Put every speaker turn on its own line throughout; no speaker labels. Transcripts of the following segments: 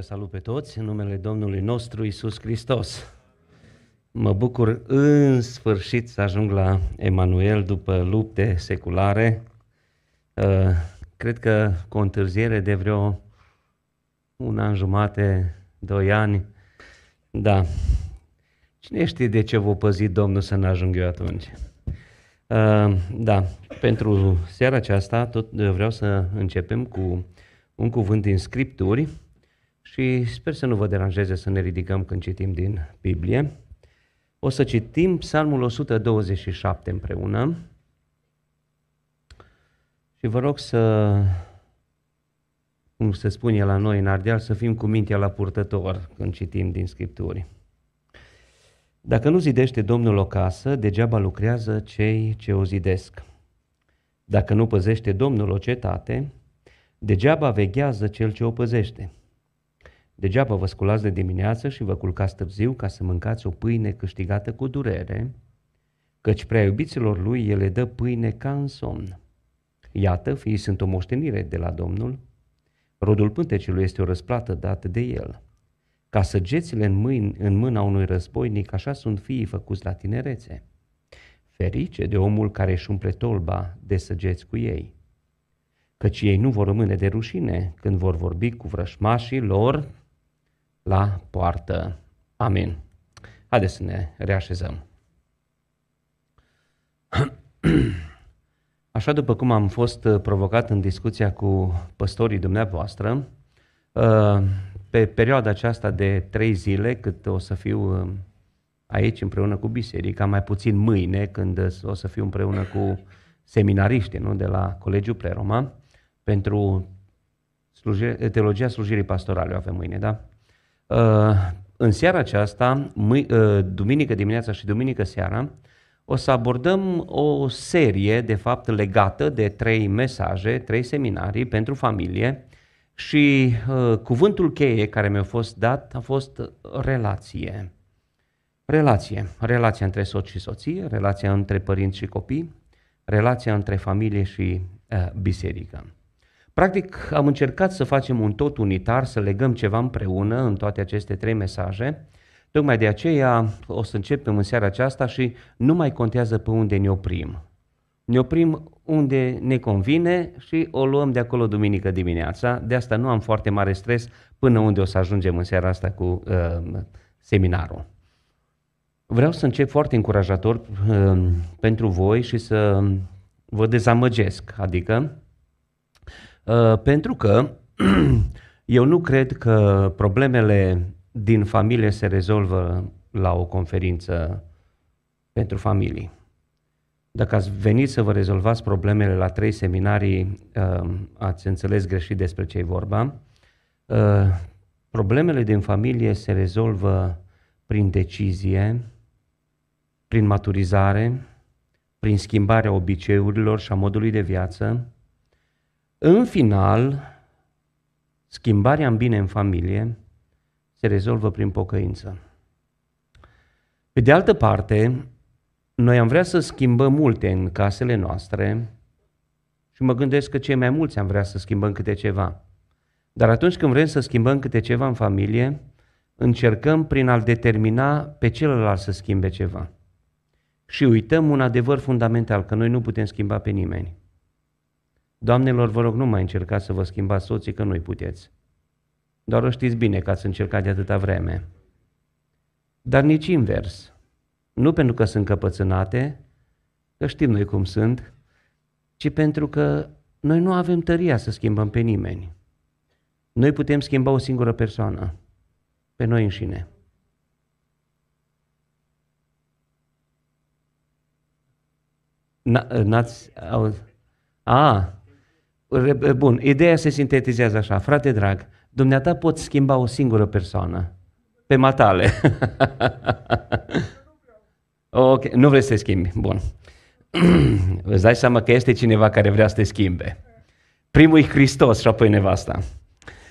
Vă salut pe toți în numele Domnului nostru Isus Hristos. Mă bucur în sfârșit să ajung la Emanuel după lupte seculare. Uh, cred că cu o întârziere de vreo un an jumate, doi ani, da. Cine știe de ce vă păzi Domnul să n-ajung eu atunci? Uh, da, pentru seara aceasta tot vreau să începem cu un cuvânt din Scripturi, și sper să nu vă deranjeze să ne ridicăm când citim din Biblie. O să citim Psalmul 127 împreună și vă rog să, cum se spune la noi în Ardeal, să fim cu mintea la purtător când citim din Scripturi. Dacă nu zidește Domnul o casă, degeaba lucrează cei ce o zidesc. Dacă nu păzește Domnul o cetate, degeaba veghează cel ce o păzește. Degeaba vă sculați de dimineață și vă culcați târziu ca să mâncați o pâine câștigată cu durere, căci prea iubiților lui el le dă pâine ca în somn. Iată, fii sunt o moștenire de la Domnul, rodul pântecelui este o răsplată dată de el. Ca săgețile în, mâini, în mâna unui războinic, așa sunt fiii făcuți la tinerețe. Ferice de omul care își umple tolba de săgeți cu ei. Căci ei nu vor rămâne de rușine când vor vorbi cu vrășmașii lor la poartă. Amin. Haideți să ne reașezăm. Așa după cum am fost uh, provocat în discuția cu păstorii dumneavoastră, uh, pe perioada aceasta de trei zile, cât o să fiu uh, aici împreună cu biserica, mai puțin mâine, când o să fiu împreună cu seminariștii nu? de la Colegiul Preroma, pentru sluje, teologia slujirii pastorale o avem mâine, da? Uh, în seara aceasta, uh, duminică dimineața și duminică seara, o să abordăm o serie, de fapt, legată de trei mesaje, trei seminarii pentru familie și uh, cuvântul cheie care mi-a fost dat a fost relație. Relație. Relația între soț și soție, relația între părinți și copii, relația între familie și biserică. Practic am încercat să facem un tot unitar, să legăm ceva împreună în toate aceste trei mesaje. Tocmai de aceea o să începem în seara aceasta și nu mai contează pe unde ne oprim. Ne oprim unde ne convine și o luăm de acolo duminică dimineața. De asta nu am foarte mare stres până unde o să ajungem în seara asta cu uh, seminarul. Vreau să încep foarte încurajator uh, pentru voi și să vă dezamăgesc, adică Uh, pentru că eu nu cred că problemele din familie se rezolvă la o conferință pentru familii. Dacă ați venit să vă rezolvați problemele la trei seminarii, uh, ați înțeles greșit despre ce e vorba. Uh, problemele din familie se rezolvă prin decizie, prin maturizare, prin schimbarea obiceiurilor și a modului de viață, în final, schimbarea în bine în familie se rezolvă prin pocăință. Pe de altă parte, noi am vrea să schimbăm multe în casele noastre și mă gândesc că cei mai mulți am vrea să schimbăm câte ceva. Dar atunci când vrem să schimbăm câte ceva în familie, încercăm prin a-l determina pe celălalt să schimbe ceva. Și uităm un adevăr fundamental, că noi nu putem schimba pe nimeni. Doamnelor, vă rog, nu mai încercați să vă schimbați soții, că nu-i puteți. Doar o știți bine că ați încercat de atâta vreme. Dar nici invers. Nu pentru că sunt căpățânate, că știm noi cum sunt, ci pentru că noi nu avem tăria să schimbăm pe nimeni. Noi putem schimba o singură persoană, pe noi înșine. N-ați auzit? A, Bun, ideea se sintetizează așa. Frate drag, dumneata poți schimba o singură persoană. Pe matale. ok, nu vrei să te schimbi. Bun. Îți dai seama că este cineva care vrea să te schimbe. Primul e Hristos și apoi nevasta.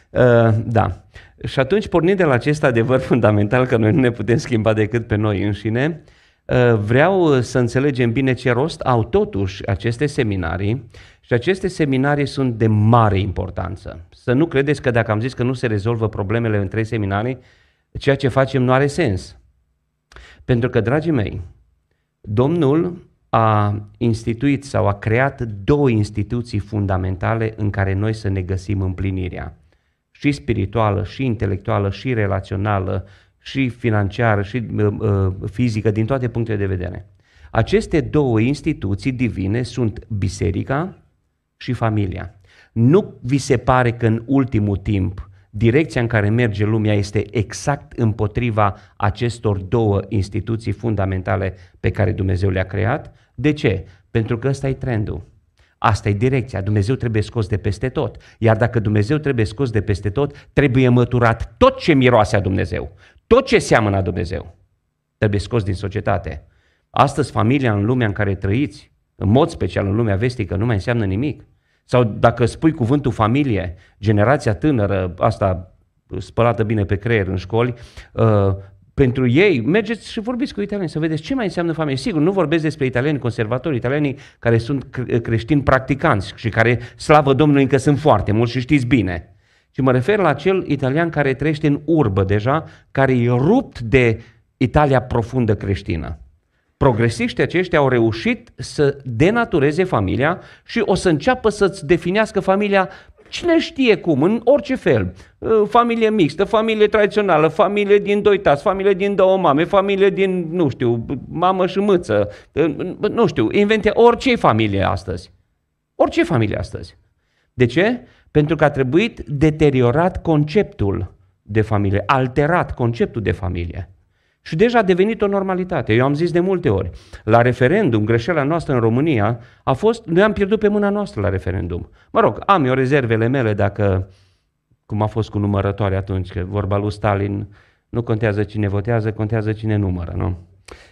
Uh, da. Și atunci, pornind de la acest adevăr fundamental că noi nu ne putem schimba decât pe noi înșine, uh, vreau să înțelegem bine ce rost au totuși aceste seminarii și aceste seminarii sunt de mare importanță. Să nu credeți că dacă am zis că nu se rezolvă problemele în trei seminarii, ceea ce facem nu are sens. Pentru că, dragii mei, Domnul a instituit sau a creat două instituții fundamentale în care noi să ne găsim împlinirea. Și spirituală, și intelectuală, și relațională, și financiară, și uh, uh fizică, din toate punctele de vedere. Aceste două instituții divine sunt biserica și familia. Nu vi se pare că în ultimul timp direcția în care merge lumea este exact împotriva acestor două instituții fundamentale pe care Dumnezeu le-a creat? De ce? Pentru că ăsta e trendul. Asta e direcția. Dumnezeu trebuie scos de peste tot. Iar dacă Dumnezeu trebuie scos de peste tot, trebuie măturat tot ce miroase a Dumnezeu. Tot ce seamănă a Dumnezeu. Trebuie scos din societate. Astăzi, familia în lumea în care trăiți, în mod special în lumea vestică, nu mai înseamnă nimic. Sau dacă spui cuvântul familie, generația tânără, asta spălată bine pe creier în școli, uh, pentru ei, mergeți și vorbiți cu italieni să vedeți ce mai înseamnă familie. Sigur, nu vorbesc despre italieni conservatori, italienii care sunt uh, creștini practicanți și care, slavă Domnului, încă sunt foarte mulți și știți bine. Și mă refer la acel italian care trăiește în urbă deja, care e rupt de Italia profundă creștină progresiștii aceștia au reușit să denatureze familia și o să înceapă să-ți definească familia cine știe cum, în orice fel. Uh, familie mixtă, familie tradițională, familie din doi tați, familie din două mame, familie din, nu știu, mamă și mâță, uh, nu știu, invente orice familie astăzi. Orice familie astăzi. De ce? Pentru că a trebuit deteriorat conceptul de familie, alterat conceptul de familie. Și deja a devenit o normalitate. Eu am zis de multe ori, la referendum, greșeala noastră în România a fost, noi am pierdut pe mâna noastră la referendum. Mă rog, am eu rezervele mele dacă, cum a fost cu numărătoare atunci, că vorba lui Stalin, nu contează cine votează, contează cine numără, nu?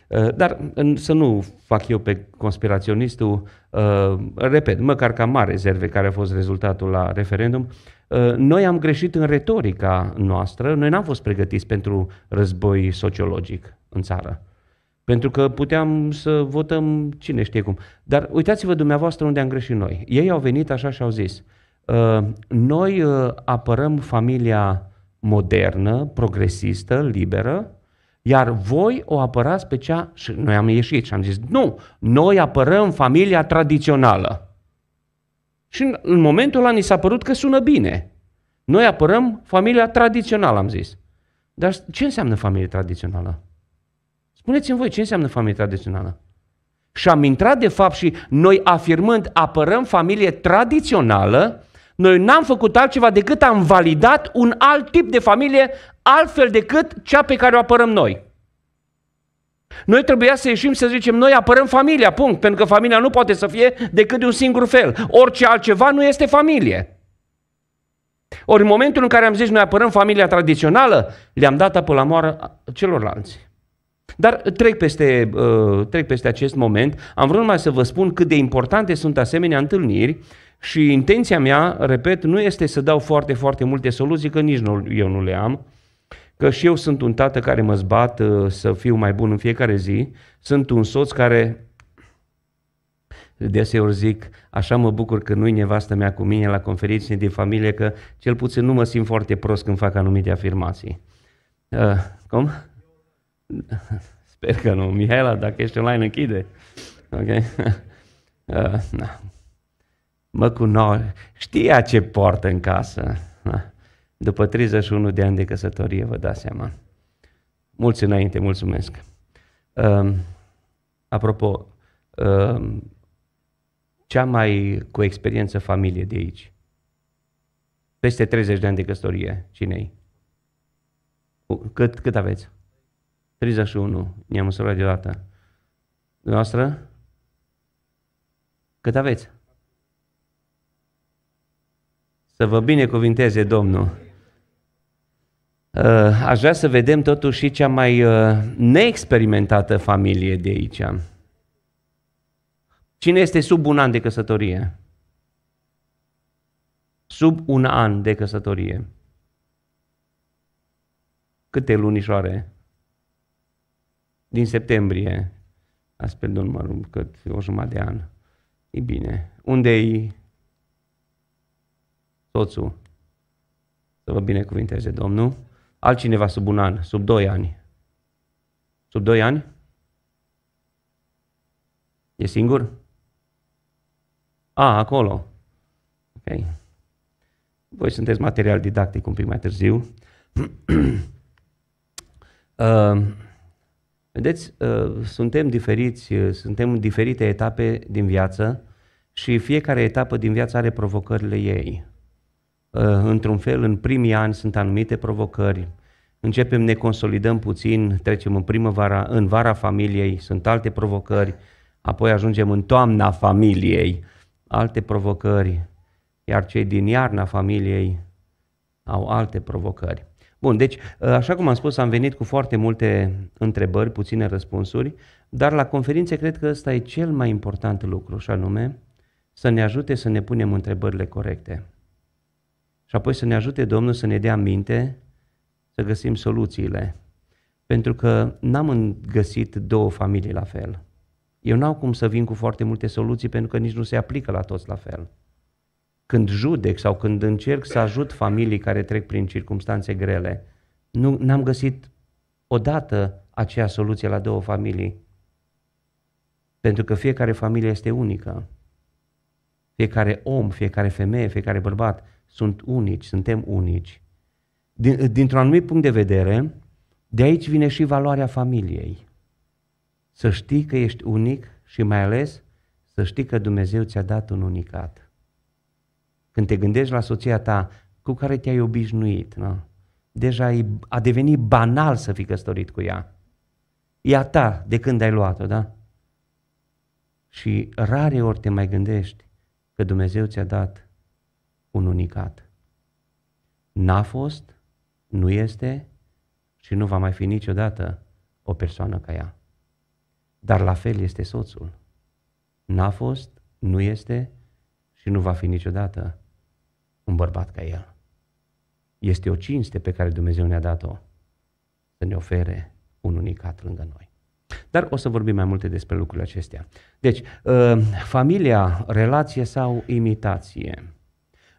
Uh, dar să nu fac eu pe conspiraționistul, uh, repet, măcar ca mare rezerve care a fost rezultatul la referendum, Uh, noi am greșit în retorica noastră, noi n-am fost pregătiți pentru război sociologic în țară. Pentru că puteam să votăm cine știe cum. Dar uitați-vă dumneavoastră unde am greșit noi. Ei au venit așa și au zis, uh, noi uh, apărăm familia modernă, progresistă, liberă, iar voi o apărați pe cea... Și noi am ieșit și am zis, nu, noi apărăm familia tradițională. Și în, în momentul ăla ni s-a părut că sună bine. Noi apărăm familia tradițională, am zis. Dar ce înseamnă familie tradițională? Spuneți-mi voi ce înseamnă familie tradițională. Și am intrat de fapt și noi afirmând apărăm familie tradițională, noi n-am făcut altceva decât am validat un alt tip de familie altfel decât cea pe care o apărăm noi. Noi trebuia să ieșim să zicem, noi apărăm familia, punct, pentru că familia nu poate să fie decât de un singur fel. Orice altceva nu este familie. Ori în momentul în care am zis, noi apărăm familia tradițională, le-am dat apă la moară celorlalți. Dar trec peste, uh, trec peste acest moment. Am vrut numai să vă spun cât de importante sunt asemenea întâlniri și intenția mea, repet, nu este să dau foarte, foarte multe soluții, că nici nu, eu nu le am, că și eu sunt un tată care mă zbat uh, să fiu mai bun în fiecare zi, sunt un soț care deseori zic, așa mă bucur că nu-i nevastă mea cu mine la conferințe de familie, că cel puțin nu mă simt foarte prost când fac anumite afirmații. Uh, cum? Sper că nu. Mihaela, dacă ești online, închide. Ok? Uh, na. Mă cunoști. Știa ce poartă în casă. După 31 de ani de căsătorie, vă dați seama. Mulți înainte, mulțumesc. Uh, apropo, uh, cea mai cu experiență familie de aici, peste 30 de ani de căsătorie, cine-i? Cât, cât aveți? 31, ne-am măsurat deodată. Noastră? Cât aveți? Să vă binecuvinteze Domnul. Uh, aș vrea să vedem totuși și cea mai uh, neexperimentată familie de aici. Cine este sub un an de căsătorie? Sub un an de căsătorie. Câte lunișoare? Din septembrie. Ați pierdut numărul cât o jumătate de an. E bine. Unde e soțul? Să vă binecuvinteze Domnul altcineva sub un an, sub doi ani. Sub doi ani? E singur? A, acolo. Ok. Voi sunteți material didactic un pic mai târziu. uh, vedeți, uh, suntem diferiți, uh, suntem în diferite etape din viață și fiecare etapă din viață are provocările ei. Uh, într-un fel, în primii ani sunt anumite provocări, începem, ne consolidăm puțin, trecem în primăvara, în vara familiei, sunt alte provocări, apoi ajungem în toamna familiei, alte provocări, iar cei din iarna familiei au alte provocări. Bun, deci, uh, așa cum am spus, am venit cu foarte multe întrebări, puține răspunsuri, dar la conferințe cred că ăsta e cel mai important lucru, și anume să ne ajute să ne punem întrebările corecte. Și apoi să ne ajute Domnul să ne dea minte să găsim soluțiile. Pentru că n-am găsit două familii la fel. Eu n-au cum să vin cu foarte multe soluții pentru că nici nu se aplică la toți la fel. Când judec sau când încerc să ajut familii care trec prin circunstanțe grele, nu, n-am găsit odată aceea soluție la două familii. Pentru că fiecare familie este unică. Fiecare om, fiecare femeie, fiecare bărbat sunt unici, suntem unici. dintr-un anumit punct de vedere, de aici vine și valoarea familiei. Să știi că ești unic și mai ales să știi că Dumnezeu ți-a dat un unicat. Când te gândești la soția ta cu care te-ai obișnuit, na? deja a devenit banal să fii căsătorit cu ea. E a ta de când ai luat-o, da? Și rare ori te mai gândești că Dumnezeu ți-a dat un unicat. N-a fost, nu este și nu va mai fi niciodată o persoană ca ea. Dar la fel este soțul. N-a fost, nu este și nu va fi niciodată un bărbat ca el. Este o cinste pe care Dumnezeu ne-a dat-o să ne ofere un unicat lângă noi. Dar o să vorbim mai multe despre lucrurile acestea. Deci, ă, familia, relație sau imitație?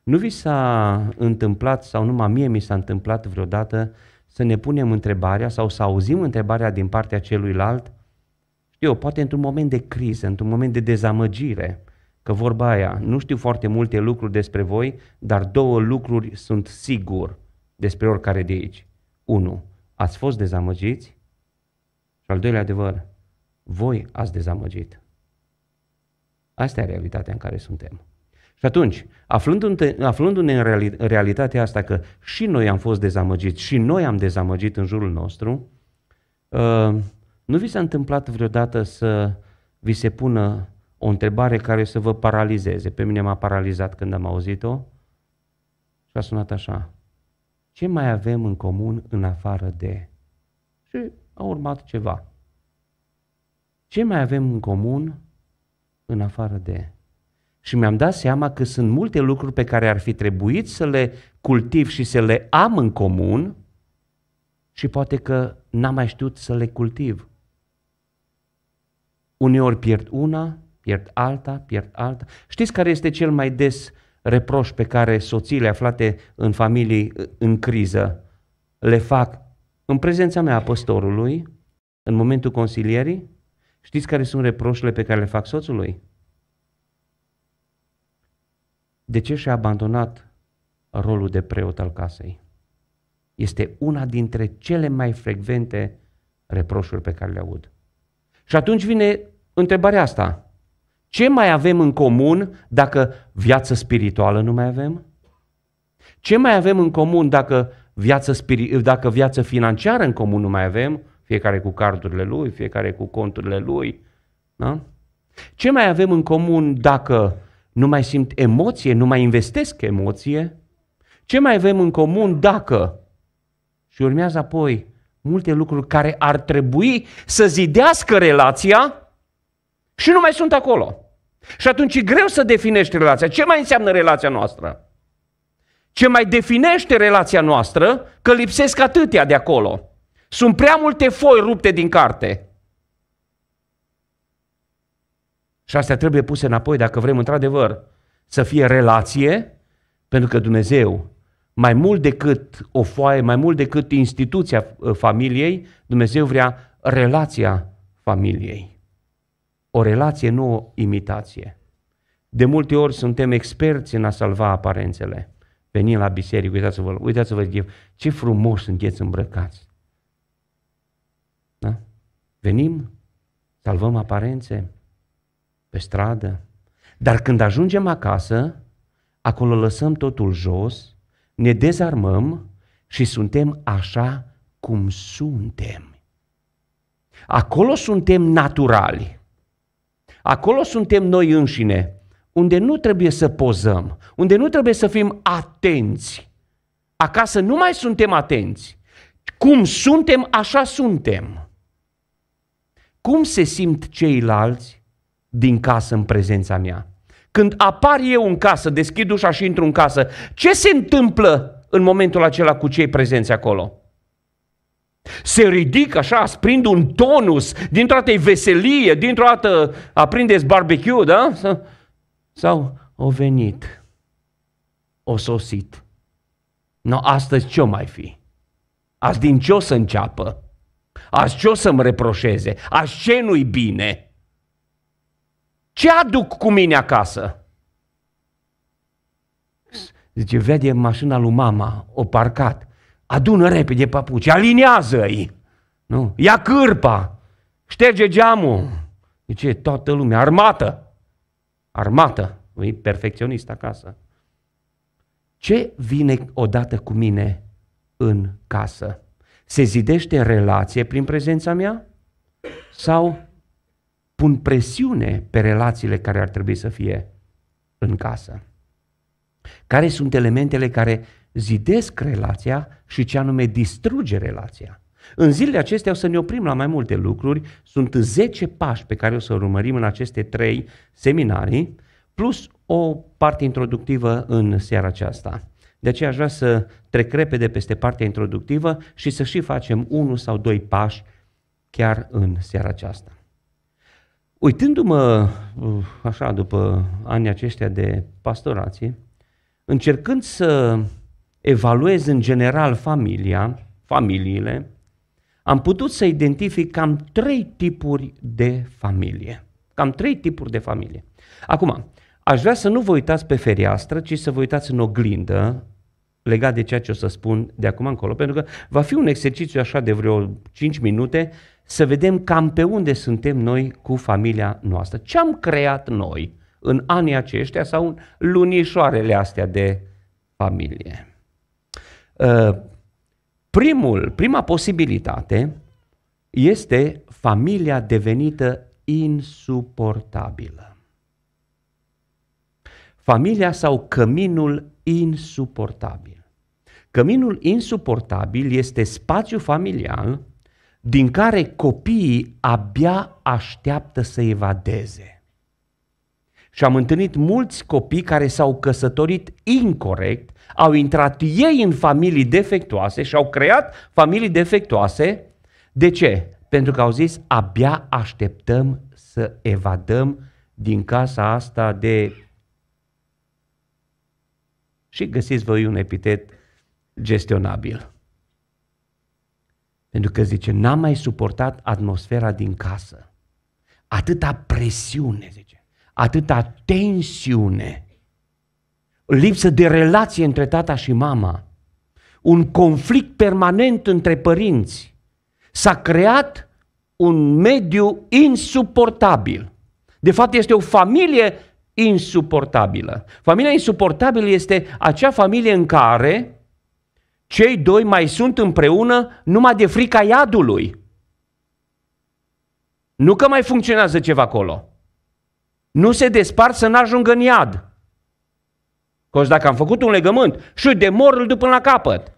Nu vi s-a întâmplat sau numai mie mi s-a întâmplat vreodată să ne punem întrebarea sau să auzim întrebarea din partea celuilalt, știu, poate într-un moment de criză, într-un moment de dezamăgire, că vorba aia, nu știu foarte multe lucruri despre voi, dar două lucruri sunt sigur despre oricare de aici. Unu, ați fost dezamăgiți și al doilea adevăr, voi ați dezamăgit. Asta e realitatea în care suntem. Și atunci, aflându-ne, aflându-ne în realitatea asta că și noi am fost dezamăgiți și noi am dezamăgit în jurul nostru, uh, nu vi s-a întâmplat vreodată să vi se pună o întrebare care să vă paralizeze? Pe mine m-a paralizat când am auzit-o și a sunat așa. Ce mai avem în comun în afară de... Și a urmat ceva. Ce mai avem în comun în afară de și mi-am dat seama că sunt multe lucruri pe care ar fi trebuit să le cultiv și să le am în comun și poate că n-am mai știut să le cultiv. Uneori pierd una, pierd alta, pierd alta. Știți care este cel mai des reproș pe care soțiile aflate în familii în criză le fac în prezența mea a păstorului, în momentul consilierii? Știți care sunt reproșurile pe care le fac soțului? de ce și-a abandonat rolul de preot al casei. Este una dintre cele mai frecvente reproșuri pe care le aud. Și atunci vine întrebarea asta. Ce mai avem în comun dacă viață spirituală nu mai avem? Ce mai avem în comun dacă viață, spiri- dacă viață financiară în comun nu mai avem? Fiecare cu cardurile lui, fiecare cu conturile lui. Da? Ce mai avem în comun dacă nu mai simt emoție, nu mai investesc emoție. Ce mai avem în comun dacă? Și urmează apoi multe lucruri care ar trebui să zidească relația și nu mai sunt acolo. Și atunci e greu să definești relația. Ce mai înseamnă relația noastră? Ce mai definește relația noastră? Că lipsesc atâtea de acolo. Sunt prea multe foi rupte din carte. Și astea trebuie puse înapoi dacă vrem într-adevăr să fie relație, pentru că Dumnezeu, mai mult decât o foaie, mai mult decât instituția uh, familiei, Dumnezeu vrea relația familiei. O relație, nu o imitație. De multe ori suntem experți în a salva aparențele. Venim la biserică, uitați-vă, uitați-vă ce frumos sunteți îmbrăcați. Da? Venim, salvăm aparențe, pe stradă. Dar când ajungem acasă, acolo lăsăm totul jos, ne dezarmăm și suntem așa cum suntem. Acolo suntem naturali. Acolo suntem noi înșine, unde nu trebuie să pozăm, unde nu trebuie să fim atenți. Acasă nu mai suntem atenți. Cum suntem, așa suntem. Cum se simt ceilalți din casă în prezența mea. Când apar eu în casă, deschid ușa și intru în casă, ce se întâmplă în momentul acela cu cei prezenți acolo? Se ridică așa, sprind un tonus, dintr-o dată e veselie, dintr-o dată aprindeți barbecue, da? Sau o venit, o sosit. No, astăzi ce mai fi? Azi din ce o să înceapă? Azi ce o să-mi reproșeze? Azi ce nu-i bine? Ce aduc cu mine acasă? Zice, vede mașina lui mama, o parcat. Adună repede papuci, aliniază-i. Nu? Ia cârpa, șterge geamul. Zice, toată lumea, armată. Armată. E perfecționist acasă. Ce vine odată cu mine în casă? Se zidește relație prin prezența mea? Sau pun presiune pe relațiile care ar trebui să fie în casă. Care sunt elementele care zidesc relația și ce anume distruge relația? În zilele acestea o să ne oprim la mai multe lucruri. Sunt 10 pași pe care o să urmărim în aceste trei seminarii, plus o parte introductivă în seara aceasta. De aceea aș vrea să trec repede peste partea introductivă și să și facem unul sau doi pași chiar în seara aceasta. Uitându-mă uh, așa după anii aceștia de pastorație, încercând să evaluez în general familia, familiile, am putut să identific cam trei tipuri de familie. Cam trei tipuri de familie. Acum, aș vrea să nu vă uitați pe fereastră, ci să vă uitați în oglindă legat de ceea ce o să spun de acum încolo, pentru că va fi un exercițiu așa de vreo 5 minute să vedem cam pe unde suntem noi cu familia noastră. Ce am creat noi în anii aceștia sau în lunișoarele astea de familie? Uh, primul, prima posibilitate este familia devenită insuportabilă. Familia sau căminul insuportabil. Căminul insuportabil este spațiu familial din care copiii abia așteaptă să evadeze. Și am întâlnit mulți copii care s-au căsătorit incorrect, au intrat ei în familii defectuoase și au creat familii defectuoase. De ce? Pentru că au zis, abia așteptăm să evadăm din casa asta de... Și găsiți voi un epitet gestionabil. Pentru că zice, n-am mai suportat atmosfera din casă. Atâta presiune, zice, atâta tensiune, lipsă de relație între tata și mama, un conflict permanent între părinți. S-a creat un mediu insuportabil. De fapt, este o familie insuportabilă. Familia insuportabilă este acea familie în care cei doi mai sunt împreună numai de frica iadului. Nu că mai funcționează ceva acolo. Nu se despart să n-ajungă în iad. Că dacă am făcut un legământ și de mor îl duc până la capăt.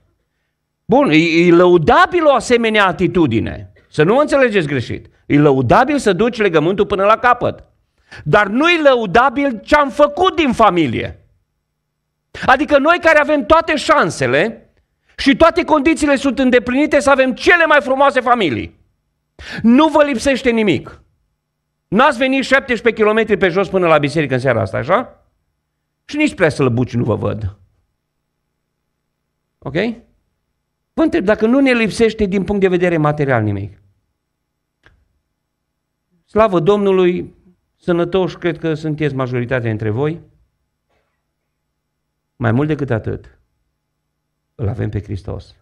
Bun, e, e lăudabil o asemenea atitudine. Să nu mă înțelegeți greșit. E lăudabil să duci legământul până la capăt. Dar nu e lăudabil ce am făcut din familie. Adică noi care avem toate șansele și toate condițiile sunt îndeplinite să avem cele mai frumoase familii. Nu vă lipsește nimic. N-ați venit 17 km pe jos până la biserică în seara asta, așa? Și nici prea slăbuci nu vă văd. Ok? Vă întreb dacă nu ne lipsește din punct de vedere material nimic. Slavă Domnului, sănătoși cred că sunteți majoritatea dintre voi. Mai mult decât atât, îl avem pe Hristos.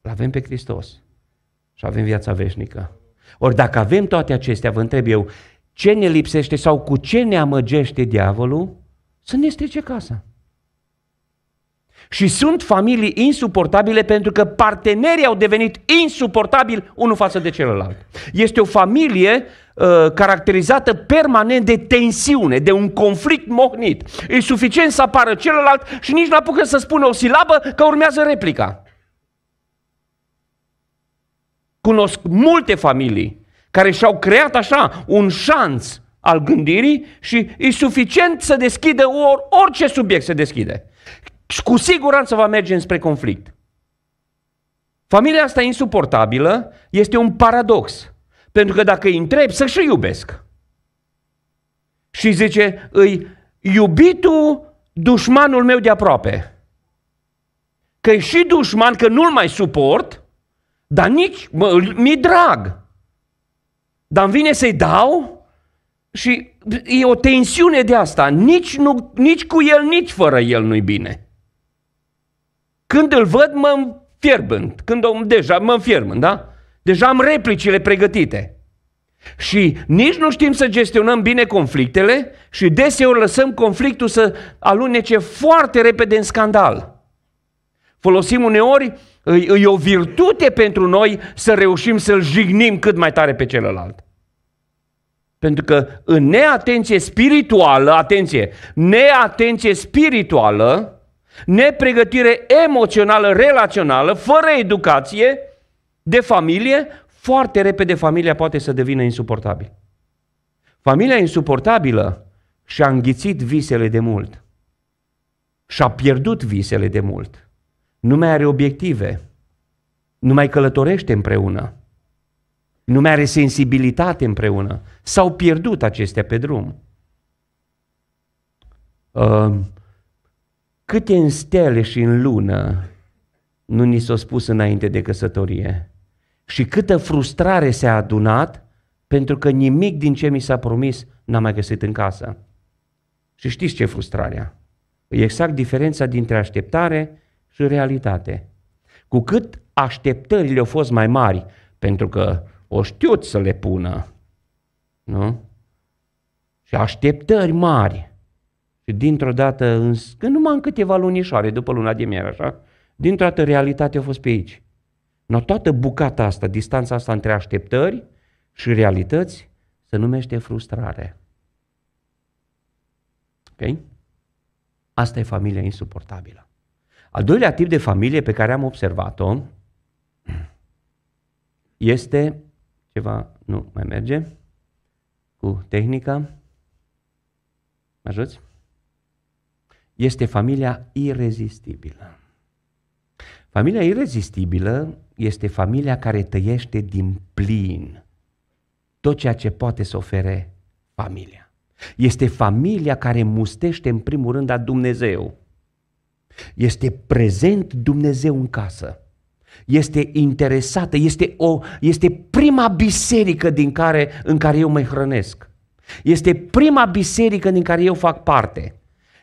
Îl avem pe Hristos. Și avem viața veșnică. Ori dacă avem toate acestea, vă întreb eu, ce ne lipsește sau cu ce ne amăgește diavolul? Să ne strice casa. Și sunt familii insuportabile pentru că partenerii au devenit insuportabili unul față de celălalt. Este o familie Uh, caracterizată permanent de tensiune, de un conflict mohnit. E suficient să apară celălalt și nici nu apucă să spună o silabă că urmează replica. Cunosc multe familii care și-au creat așa un șanț al gândirii și e suficient să deschidă or, orice subiect se deschide. Și cu siguranță va merge spre conflict. Familia asta insuportabilă este un paradox. Pentru că dacă îi întreb, să și iubesc. Și zice, îi iubitul dușmanul meu de aproape. că e și dușman, că nu-l mai suport, dar nici mă, mi drag. Dar îmi vine să-i dau și e o tensiune de asta. Nici, nu, nici cu el, nici fără el nu-i bine. Când îl văd, mă fierbând. Când o, deja mă fierbând, da? Deja am replicile pregătite. Și nici nu știm să gestionăm bine conflictele și deseori lăsăm conflictul să alunece foarte repede în scandal. Folosim uneori, e, o virtute pentru noi să reușim să-l jignim cât mai tare pe celălalt. Pentru că în neatenție spirituală, atenție, neatenție spirituală, nepregătire emoțională, relațională, fără educație, de familie, foarte repede familia poate să devină insuportabilă. Familia insuportabilă și-a înghițit visele de mult. Și-a pierdut visele de mult. Nu mai are obiective. Nu mai călătorește împreună. Nu mai are sensibilitate împreună. S-au pierdut acestea pe drum. Ehm, câte în stele și în lună nu ni s-au spus înainte de căsătorie? și câtă frustrare s-a adunat pentru că nimic din ce mi s-a promis n-am mai găsit în casă. Și știți ce frustrarea? E exact diferența dintre așteptare și realitate. Cu cât așteptările au fost mai mari, pentru că o știut să le pună, nu? Și așteptări mari. Și dintr-o dată, în, numai în câteva lunișoare, după luna de miere, așa, dintr-o dată realitatea a fost pe aici. Dar toată bucata asta, distanța asta între așteptări și realități, se numește frustrare. Ok? Asta e familia insuportabilă. Al doilea tip de familie pe care am observat-o este ceva, nu mai merge, cu tehnica. Mă ajuți? Este familia irezistibilă. Familia irezistibilă este familia care tăiește din plin tot ceea ce poate să ofere familia. Este familia care mustește în primul rând a Dumnezeu. Este prezent Dumnezeu în casă. Este interesată, este, o, este prima biserică din care, în care eu mă hrănesc. Este prima biserică din care eu fac parte.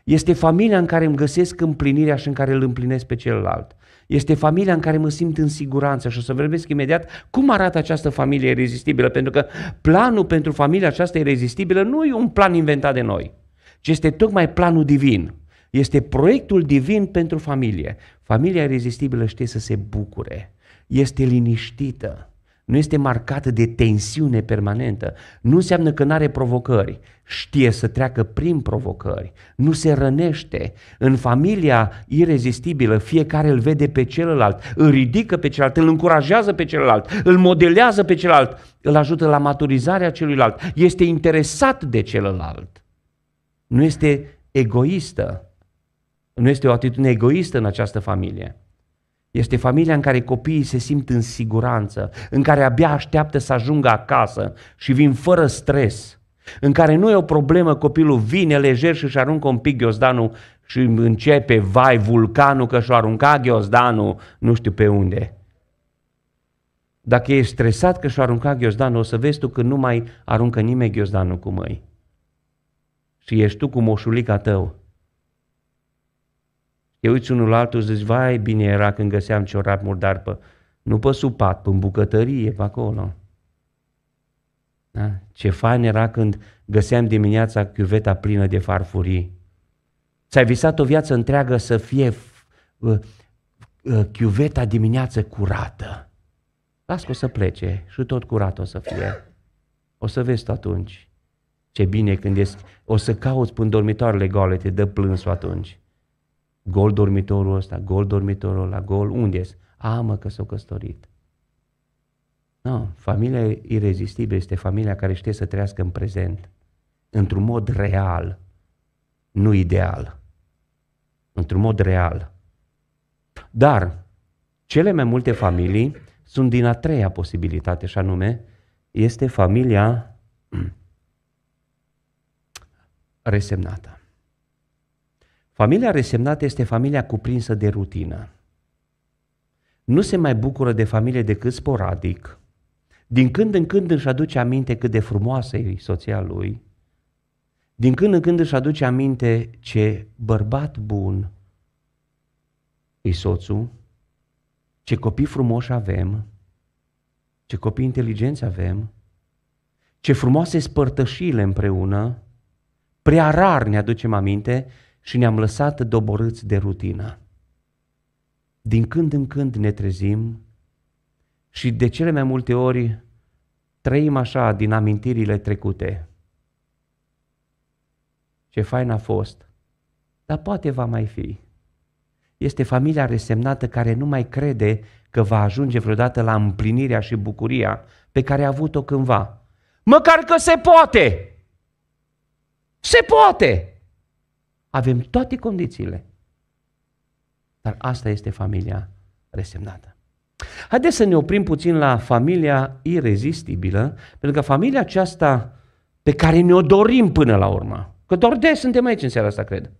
Este familia în care îmi găsesc împlinirea și în care îl împlinesc pe celălalt. Este familia în care mă simt în siguranță și o să vorbesc imediat cum arată această familie irezistibilă, pentru că planul pentru familia aceasta irezistibilă nu e un plan inventat de noi, ci este tocmai planul divin. Este proiectul divin pentru familie. Familia irezistibilă știe să se bucure, este liniștită, nu este marcată de tensiune permanentă, nu înseamnă că nu are provocări. Știe să treacă prin provocări, nu se rănește. În familia irezistibilă, fiecare îl vede pe celălalt, îl ridică pe celălalt, îl încurajează pe celălalt, îl modelează pe celălalt, îl ajută la maturizarea celuilalt, este interesat de celălalt. Nu este egoistă. Nu este o atitudine egoistă în această familie. Este familia în care copiii se simt în siguranță, în care abia așteaptă să ajungă acasă și vin fără stres, în care nu e o problemă, copilul vine lejer și își aruncă un pic ghiozdanul și începe, vai, vulcanul că și-o arunca ghiozdanul nu știu pe unde. Dacă e stresat că și-o arunca ghiozdanul, o să vezi tu că nu mai aruncă nimeni ghiozdanul cu măi. Și ești tu cu moșulica tău te uiți unul la altul și zici, vai, bine era când găseam ciorap murdar pe, nu pe supat, pe în bucătărie, pe acolo. Da? Ce fain era când găseam dimineața chiuveta plină de farfurii. Ți-ai visat o viață întreagă să fie uh, uh, chiuveta dimineață curată. Las că o să plece și tot curat o să fie. O să vezi atunci. Ce bine când ești, o să cauți până dormitoarele goale, te dă plânsul atunci. Gol dormitorul ăsta, gol dormitorul la gol unde este? Amă că s au căsătorit. Nu, familia irezistibilă este familia care știe să trăiască în prezent, într-un mod real, nu ideal. Într-un mod real. Dar cele mai multe familii sunt din a treia posibilitate, și anume, este familia resemnată. Familia resemnată este familia cuprinsă de rutină. Nu se mai bucură de familie decât sporadic. Din când în când își aduce aminte cât de frumoasă e soția lui. Din când în când își aduce aminte ce bărbat bun e soțul, ce copii frumoși avem, ce copii inteligenți avem, ce frumoase spărtășile împreună, prea rar ne aducem aminte și ne-am lăsat doborâți de rutina. Din când în când ne trezim și de cele mai multe ori trăim așa din amintirile trecute. Ce fain a fost, dar poate va mai fi. Este familia resemnată care nu mai crede că va ajunge vreodată la împlinirea și bucuria pe care a avut-o cândva. Măcar că se poate! Se poate! Avem toate condițiile. Dar asta este familia resemnată. Haideți să ne oprim puțin la familia irezistibilă, pentru că familia aceasta pe care ne-o dorim până la urmă, că doar de suntem aici în seara asta, cred,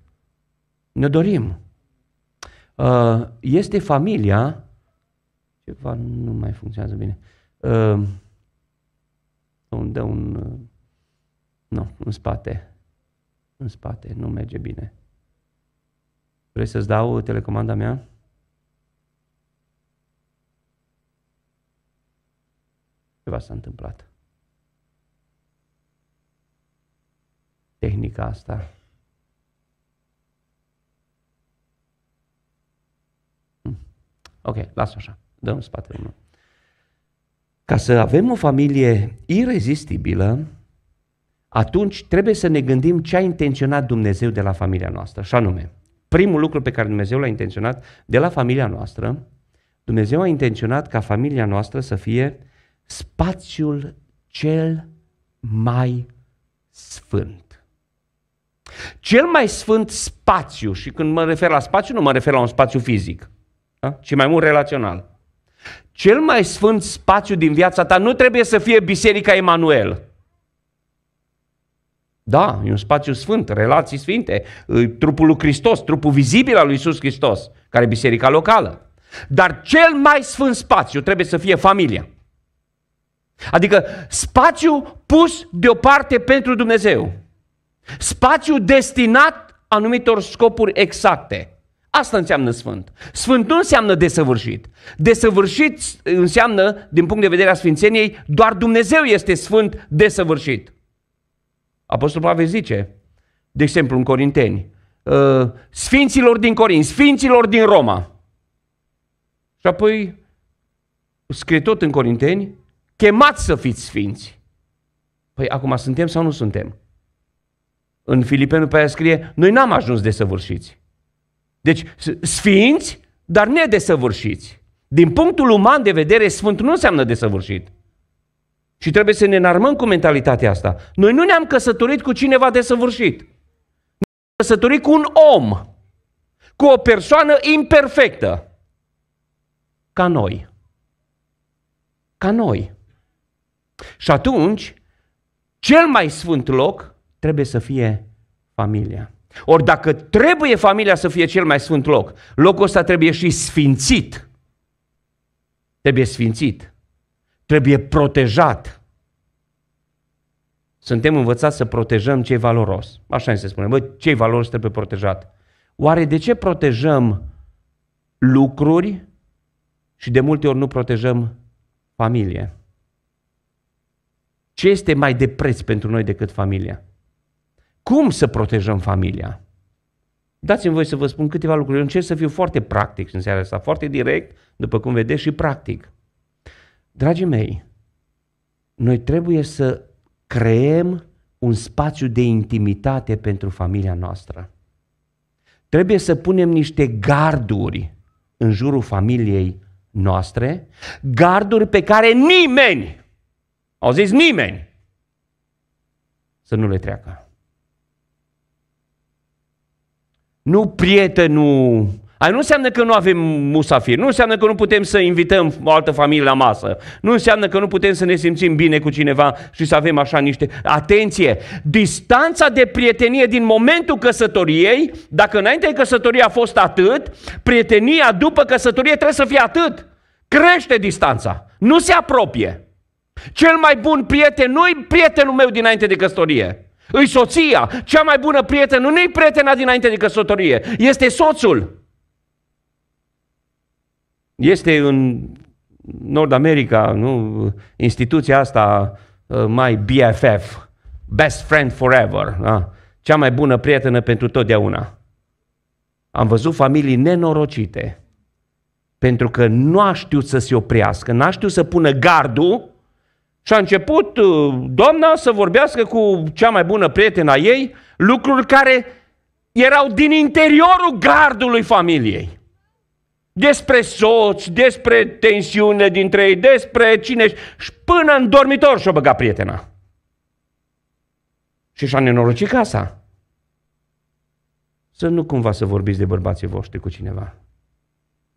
ne dorim, uh, este familia, ceva nu mai funcționează bine, Unde uh, dă un, uh, nu, în spate, în spate, nu merge bine. Vrei să-ți dau telecomanda mea? Ceva s-a întâmplat. Tehnica asta. Hmm. Ok, lasă așa. Dăm spatele meu. Ca să avem o familie irezistibilă, atunci trebuie să ne gândim ce a intenționat Dumnezeu de la familia noastră. Și anume, primul lucru pe care Dumnezeu l-a intenționat de la familia noastră, Dumnezeu a intenționat ca familia noastră să fie spațiul cel mai sfânt. Cel mai sfânt spațiu, și când mă refer la spațiu, nu mă refer la un spațiu fizic, da? ci mai mult relațional. Cel mai sfânt spațiu din viața ta nu trebuie să fie Biserica Emanuel da, e un spațiu sfânt, relații sfinte, trupul lui Hristos, trupul vizibil al lui Isus Hristos, care e biserica locală. Dar cel mai sfânt spațiu trebuie să fie familia. Adică spațiu pus deoparte pentru Dumnezeu. Spațiu destinat anumitor scopuri exacte. Asta înseamnă sfânt. Sfânt nu înseamnă desăvârșit. Desăvârșit înseamnă, din punct de vedere a sfințeniei, doar Dumnezeu este sfânt desăvârșit. Apostolul Pavel zice, de exemplu în Corinteni, ă, sfinților din Corint, sfinților din Roma. Și apoi scrie tot în Corinteni, chemați să fiți sfinți. Păi acum suntem sau nu suntem? În Filipeni pe aia scrie, noi n-am ajuns de săvârșiți. Deci sfinți, dar nedesăvârșiți. Din punctul uman de vedere, sfânt nu înseamnă desăvârșit. Și trebuie să ne înarmăm cu mentalitatea asta. Noi nu ne-am căsătorit cu cineva desăvârșit. Ne-am căsătorit cu un om, cu o persoană imperfectă, ca noi. Ca noi. Și atunci, cel mai sfânt loc trebuie să fie familia. Ori dacă trebuie familia să fie cel mai sfânt loc, locul ăsta trebuie și sfințit. Trebuie sfințit trebuie protejat. Suntem învățați să protejăm cei valoros. Așa ni se spune. Bă, cei valoros trebuie protejat. Oare de ce protejăm lucruri și de multe ori nu protejăm familie? Ce este mai de preț pentru noi decât familia? Cum să protejăm familia? Dați-mi voi să vă spun câteva lucruri. Eu încerc să fiu foarte practic în seara asta, foarte direct, după cum vedeți, și practic. Dragii mei, noi trebuie să creăm un spațiu de intimitate pentru familia noastră. Trebuie să punem niște garduri în jurul familiei noastre, garduri pe care nimeni, au zis nimeni, să nu le treacă. Nu prietenul Aia nu înseamnă că nu avem musafiri, nu înseamnă că nu putem să invităm o altă familie la masă, nu înseamnă că nu putem să ne simțim bine cu cineva și să avem așa niște... Atenție! Distanța de prietenie din momentul căsătoriei, dacă înainte de căsătorie a fost atât, prietenia după căsătorie trebuie să fie atât. Crește distanța, nu se apropie. Cel mai bun prieten nu-i prietenul meu dinainte de căsătorie. Îi soția. Cea mai bună prietenă nu i prietena dinainte de căsătorie. Este soțul. Este în Nord America, nu? instituția asta uh, mai BFF, Best Friend Forever, da? cea mai bună prietenă pentru totdeauna. Am văzut familii nenorocite pentru că nu a știut să se oprească, n-a știut să pună gardul și a început uh, doamna să vorbească cu cea mai bună prietena ei lucruri care erau din interiorul gardului familiei despre soți, despre tensiune dintre ei, despre cine și până în dormitor și-o băga prietena. Și și-a nenorocit casa. Să nu cumva să vorbiți de bărbații voștri cu cineva.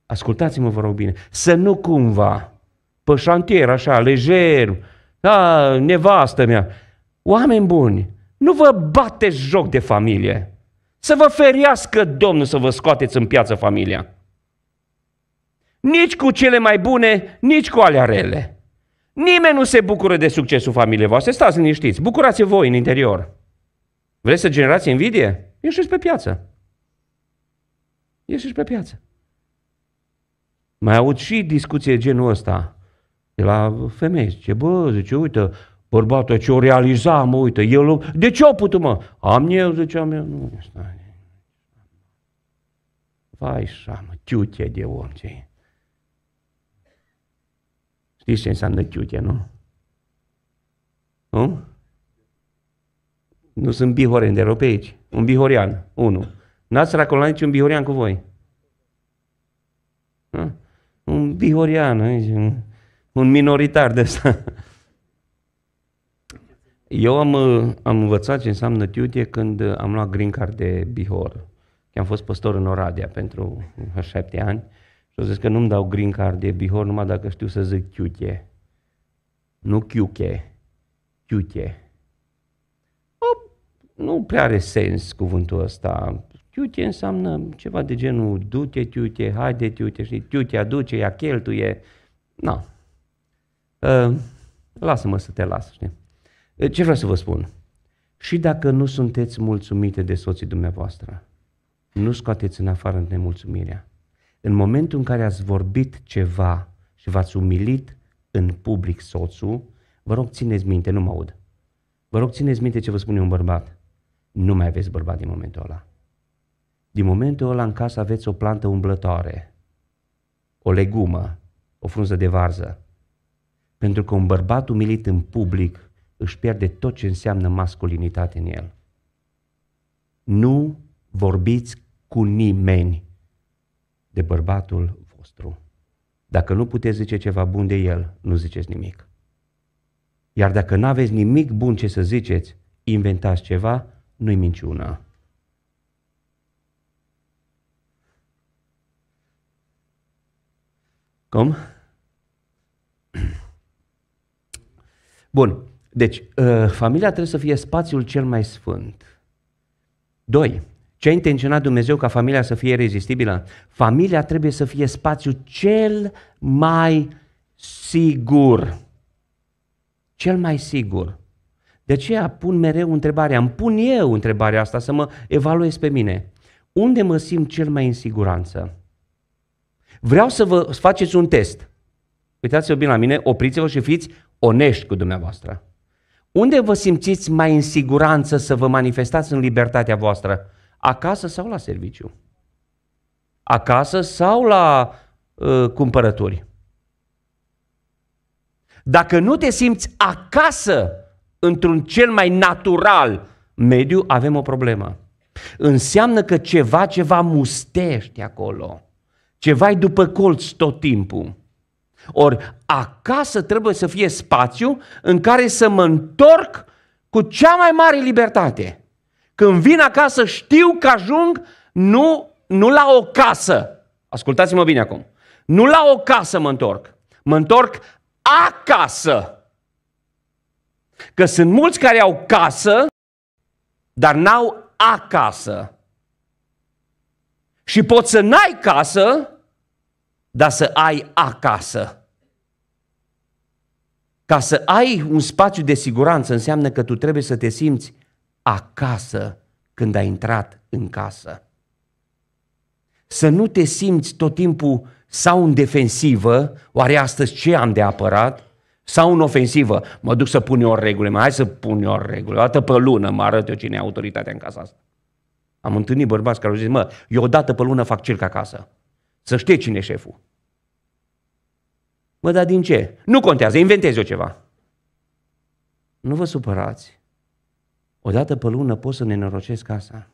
Ascultați-mă, vă rog bine. Să nu cumva, pe șantier, așa, lejer, da, nevastă mea, oameni buni, nu vă bateți joc de familie. Să vă feriască Domnul să vă scoateți în piață familia. Nici cu cele mai bune, nici cu alea rele. Nimeni nu se bucură de succesul familiei voastre. Stați liniștiți, bucurați voi în interior. Vreți să generați invidie? Ieșiți pe piață. Ieșiți pe piață. Mai aud și discuție genul ăsta de la femei. Zice, bă, zice, uite, bărbatul ce o realiza, mă, uite, el, de ce o putut, mă? Am eu, zice, am eu, nu, stai. Vai șamă, ciuche de om ce i Știți ce înseamnă chiute, nu? Nu? Nu sunt bihoreni de aici, Un bihorian, unul. N-ați racolat niciun bihorian cu voi. Nu? Un bihorian, un minoritar de asta. Eu am, uh, am învățat ce înseamnă tiutie când uh, am luat green card de Bihor. Că am fost păstor în Oradea pentru uh, șapte ani și zis că nu-mi dau green card de Bihor numai dacă știu să zic chiuche. Nu chiuche, chiuche. O, nu prea are sens cuvântul ăsta. Chiuche înseamnă ceva de genul du-te, chiuche, haide, chiuche, și chiuche aduce, ea cheltuie. Na. Uh, lasă-mă să te las, știi? Ă, ce vreau să vă spun? Și dacă nu sunteți mulțumite de soții dumneavoastră, nu scoateți în afară nemulțumirea. În momentul în care ați vorbit ceva și v-ați umilit în public soțul, vă rog țineți minte, nu mă aud. Vă rog țineți minte ce vă spune un bărbat. Nu mai aveți bărbat din momentul ăla. Din momentul ăla în casă aveți o plantă umblătoare, o legumă, o frunză de varză. Pentru că un bărbat umilit în public își pierde tot ce înseamnă masculinitate în el. Nu vorbiți cu nimeni de bărbatul vostru. Dacă nu puteți zice ceva bun de el, nu ziceți nimic. Iar dacă nu aveți nimic bun ce să ziceți, inventați ceva, nu-i minciună. Cum? Bun. Deci, ă, familia trebuie să fie spațiul cel mai sfânt. Doi, ce a intenționat Dumnezeu ca familia să fie rezistibilă? Familia trebuie să fie spațiul cel mai sigur. Cel mai sigur. De aceea pun mereu întrebarea, îmi pun eu întrebarea asta să mă evaluez pe mine. Unde mă simt cel mai în siguranță? Vreau să vă faceți un test. Uitați-vă bine la mine, opriți-vă și fiți onești cu dumneavoastră. Unde vă simțiți mai în siguranță să vă manifestați în libertatea voastră? acasă sau la serviciu, acasă sau la uh, cumpărături. Dacă nu te simți acasă într-un cel mai natural mediu, avem o problemă. Înseamnă că ceva, ceva mustești acolo. Ceva e după colț tot timpul. Ori acasă trebuie să fie spațiu în care să mă întorc cu cea mai mare libertate. Când vin acasă știu că ajung nu, nu la o casă. Ascultați-mă bine acum. Nu la o casă mă întorc. Mă întorc acasă. Că sunt mulți care au casă, dar n-au acasă. Și poți să n-ai casă, dar să ai acasă. Ca să ai un spațiu de siguranță înseamnă că tu trebuie să te simți acasă când ai intrat în casă. Să nu te simți tot timpul sau în defensivă, oare astăzi ce am de apărat, sau în ofensivă, mă duc să pun eu o regulă, mai hai să pun eu o regulă, o dată pe lună mă arăt eu cine e autoritatea în casa asta. Am întâlnit bărbați care au zis, mă, eu o dată pe lună fac circa acasă, să știe cine e șeful. Mă, dar din ce? Nu contează, inventez eu ceva. Nu vă supărați. O dată pe lună pot să norocesc casa.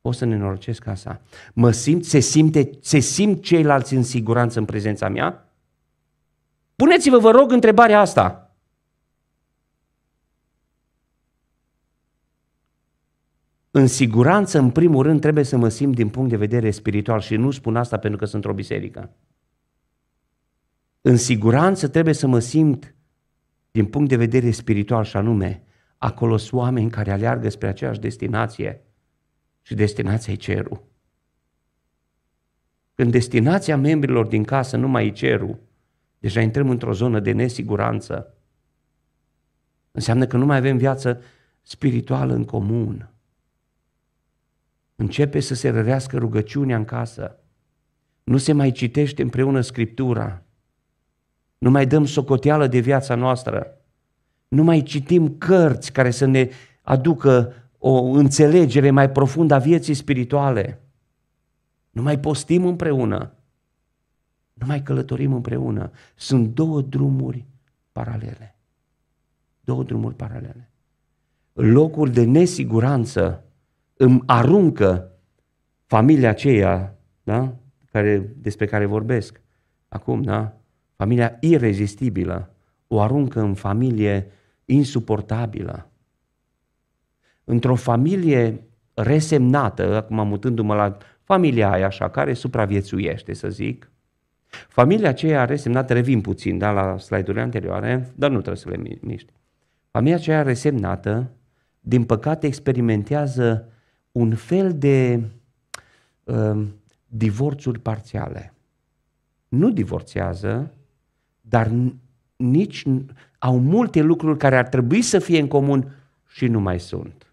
O să norocesc casa. Mă simt, se, simte, se simt ceilalți în siguranță în prezența mea? Puneți-vă, vă rog, întrebarea asta. În siguranță, în primul rând, trebuie să mă simt din punct de vedere spiritual și nu spun asta pentru că sunt o biserică. În siguranță trebuie să mă simt din punct de vedere spiritual și anume, Acolo sunt oameni care aleargă spre aceeași destinație și destinația e cerul. Când destinația membrilor din casă nu mai e cerul, deja intrăm într-o zonă de nesiguranță. Înseamnă că nu mai avem viață spirituală în comun. Începe să se rărească rugăciunea în casă. Nu se mai citește împreună Scriptura. Nu mai dăm socoteală de viața noastră nu mai citim cărți care să ne aducă o înțelegere mai profundă a vieții spirituale. Nu mai postim împreună. Nu mai călătorim împreună. Sunt două drumuri paralele. Două drumuri paralele. Locul de nesiguranță îmi aruncă familia aceea, da? Care, despre care vorbesc acum, da? Familia irezistibilă o aruncă în familie insuportabilă. Într-o familie resemnată, acum mutându-mă la familia aia așa, care supraviețuiește, să zic, familia aceea resemnată, revin puțin da, la slide-urile anterioare, dar nu trebuie să le miști. Familia aceea resemnată, din păcate, experimentează un fel de uh, divorțuri parțiale. Nu divorțează, dar nici au multe lucruri care ar trebui să fie în comun și nu mai sunt.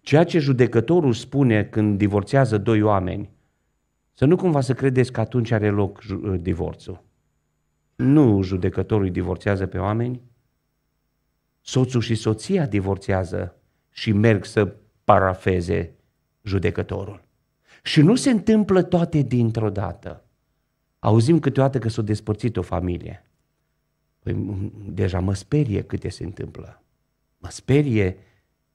Ceea ce judecătorul spune când divorțează doi oameni, să nu cumva să credeți că atunci are loc uh, divorțul. Nu judecătorul îi divorțează pe oameni, soțul și soția divorțează și merg să parafeze judecătorul. Și nu se întâmplă toate dintr-o dată. Auzim câteodată că s-a despărțit o familie. Păi, deja mă sperie câte se întâmplă. Mă sperie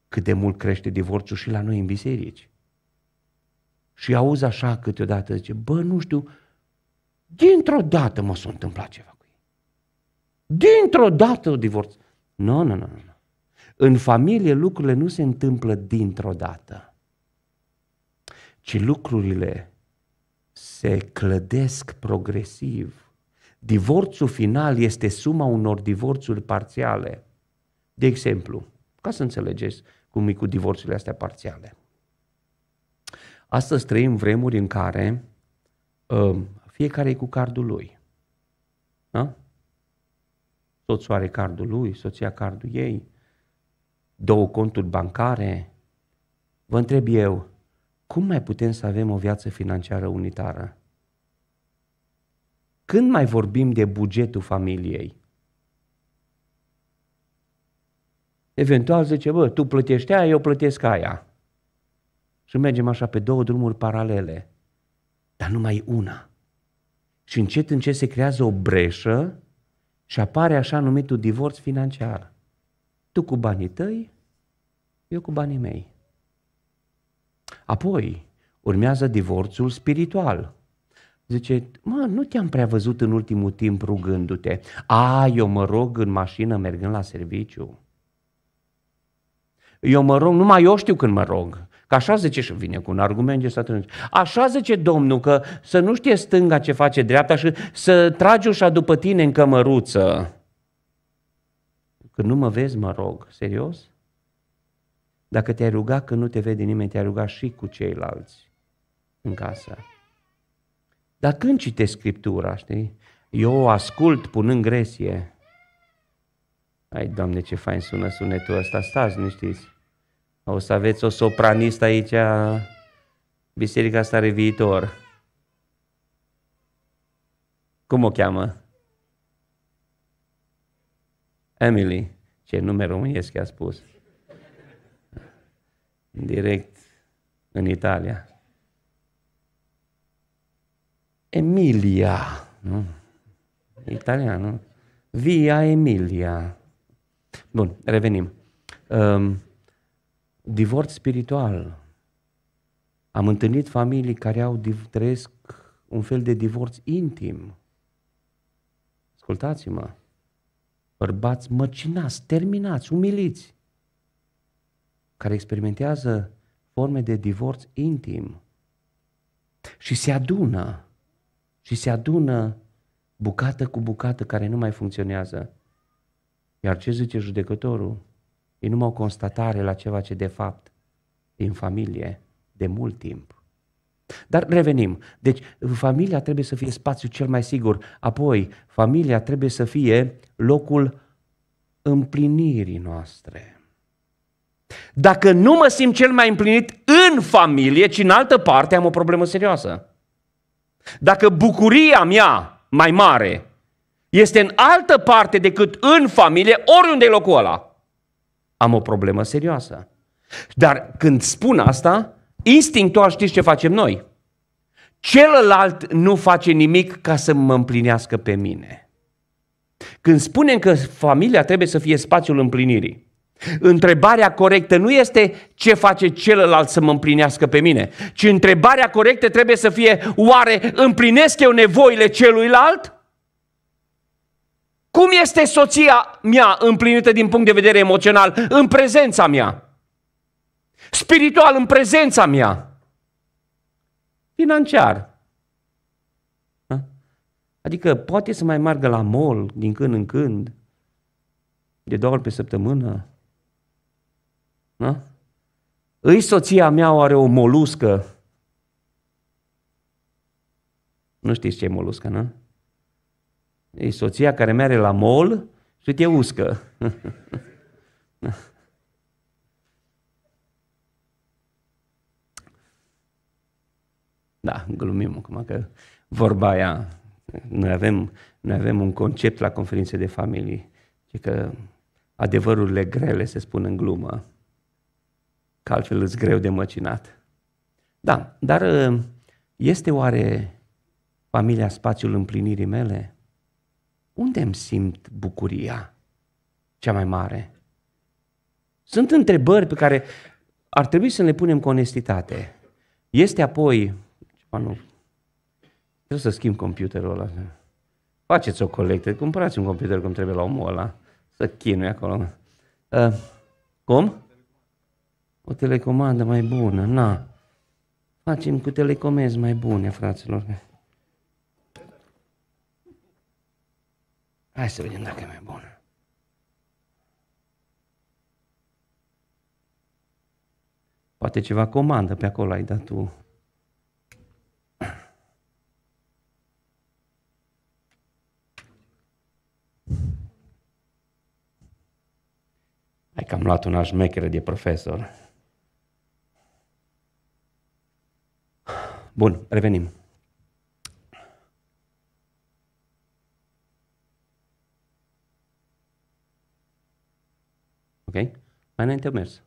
cât de mult crește divorțul și la noi în biserici. Și auz așa câteodată, zice, bă, nu știu, dintr-o dată mă s-a întâmplat ceva cu ei. Dintr-o dată o divorț. Nu, nu, nu, nu. În familie lucrurile nu se întâmplă dintr-o dată, ci lucrurile se clădesc progresiv Divorțul final este suma unor divorțuri parțiale. De exemplu, ca să înțelegeți cum e cu divorțurile astea parțiale. Astăzi trăim vremuri în care uh, fiecare e cu cardul lui. Da? Soțul are cardul lui, soția cardul ei, două conturi bancare. Vă întreb eu, cum mai putem să avem o viață financiară unitară? Când mai vorbim de bugetul familiei? Eventual zice, bă, tu plătești aia, eu plătesc aia. Și mergem așa pe două drumuri paralele. Dar numai una. Și încet, încet se creează o breșă și apare așa numitul divorț financiar. Tu cu banii tăi, eu cu banii mei. Apoi urmează divorțul spiritual. Zice, mă, nu te-am prea văzut în ultimul timp rugându-te. A, eu mă rog în mașină mergând la serviciu. Eu mă rog, numai eu știu când mă rog. Că așa zice și vine cu un argument de satanic. Așa zice Domnul că să nu știe stânga ce face dreapta și să tragi ușa după tine în cămăruță. Când nu mă vezi, mă rog. Serios? Dacă te-ai ruga că nu te vede nimeni, te-ai ruga și cu ceilalți în casă. Dar când citești Scriptura, știi? Eu o ascult punând gresie. Ai, Doamne, ce fain sună sunetul ăsta, stați, nu știți. O să aveți o sopranist aici, biserica asta are viitor. Cum o cheamă? Emily. Ce nume românesc a spus. Direct în Italia. Emilia, nu? nu? Via Emilia. Bun, revenim. Um, divorț spiritual. Am întâlnit familii care au trăiesc un fel de divorț intim. Ascultați-mă. Bărbați măcinați, terminați, umiliți, care experimentează forme de divorț intim și se adună și se adună bucată cu bucată care nu mai funcționează. Iar ce zice judecătorul? E numai o constatare la ceva ce de fapt din familie de mult timp. Dar revenim. Deci familia trebuie să fie spațiul cel mai sigur. Apoi, familia trebuie să fie locul împlinirii noastre. Dacă nu mă simt cel mai împlinit în familie, ci în altă parte, am o problemă serioasă. Dacă bucuria mea mai mare este în altă parte decât în familie, oriunde e locul ăla, am o problemă serioasă. Dar când spun asta, instinctual știți ce facem noi. Celălalt nu face nimic ca să mă împlinească pe mine. Când spunem că familia trebuie să fie spațiul împlinirii, Întrebarea corectă nu este ce face celălalt să mă împlinească pe mine, ci întrebarea corectă trebuie să fie oare împlinesc eu nevoile celuilalt? Cum este soția mea împlinită din punct de vedere emoțional în prezența mea? Spiritual în prezența mea? Financiar. Adică poate să mai margă la mall din când în când, de două ori pe săptămână, da? Îi soția mea are o moluscă? Nu știți ce e moluscă, nu? E soția care merge la mol și te uscă. Da, glumim acum că vorba aia, noi avem, noi avem un concept la conferințe de familii, că adevărurile grele se spun în glumă că altfel îți greu de măcinat. Da, dar ă, este oare familia spațiul împlinirii mele? Unde îmi simt bucuria cea mai mare? Sunt întrebări pe care ar trebui să le punem cu onestitate. Este apoi, ceva nu, trebuie să schimb computerul ăla. Faceți o colectă, cumpărați un computer cum trebuie la omul ăla, să chinui acolo. Uh, cum? o telecomandă mai bună, na. Facem cu telecomezi mai bune, fraților. Hai să vedem dacă e mai bună. Poate ceva comandă pe acolo ai dat tu. Hai că am luat una șmecheră de profesor. Bun, revenim. Ok? Mai înainte mers.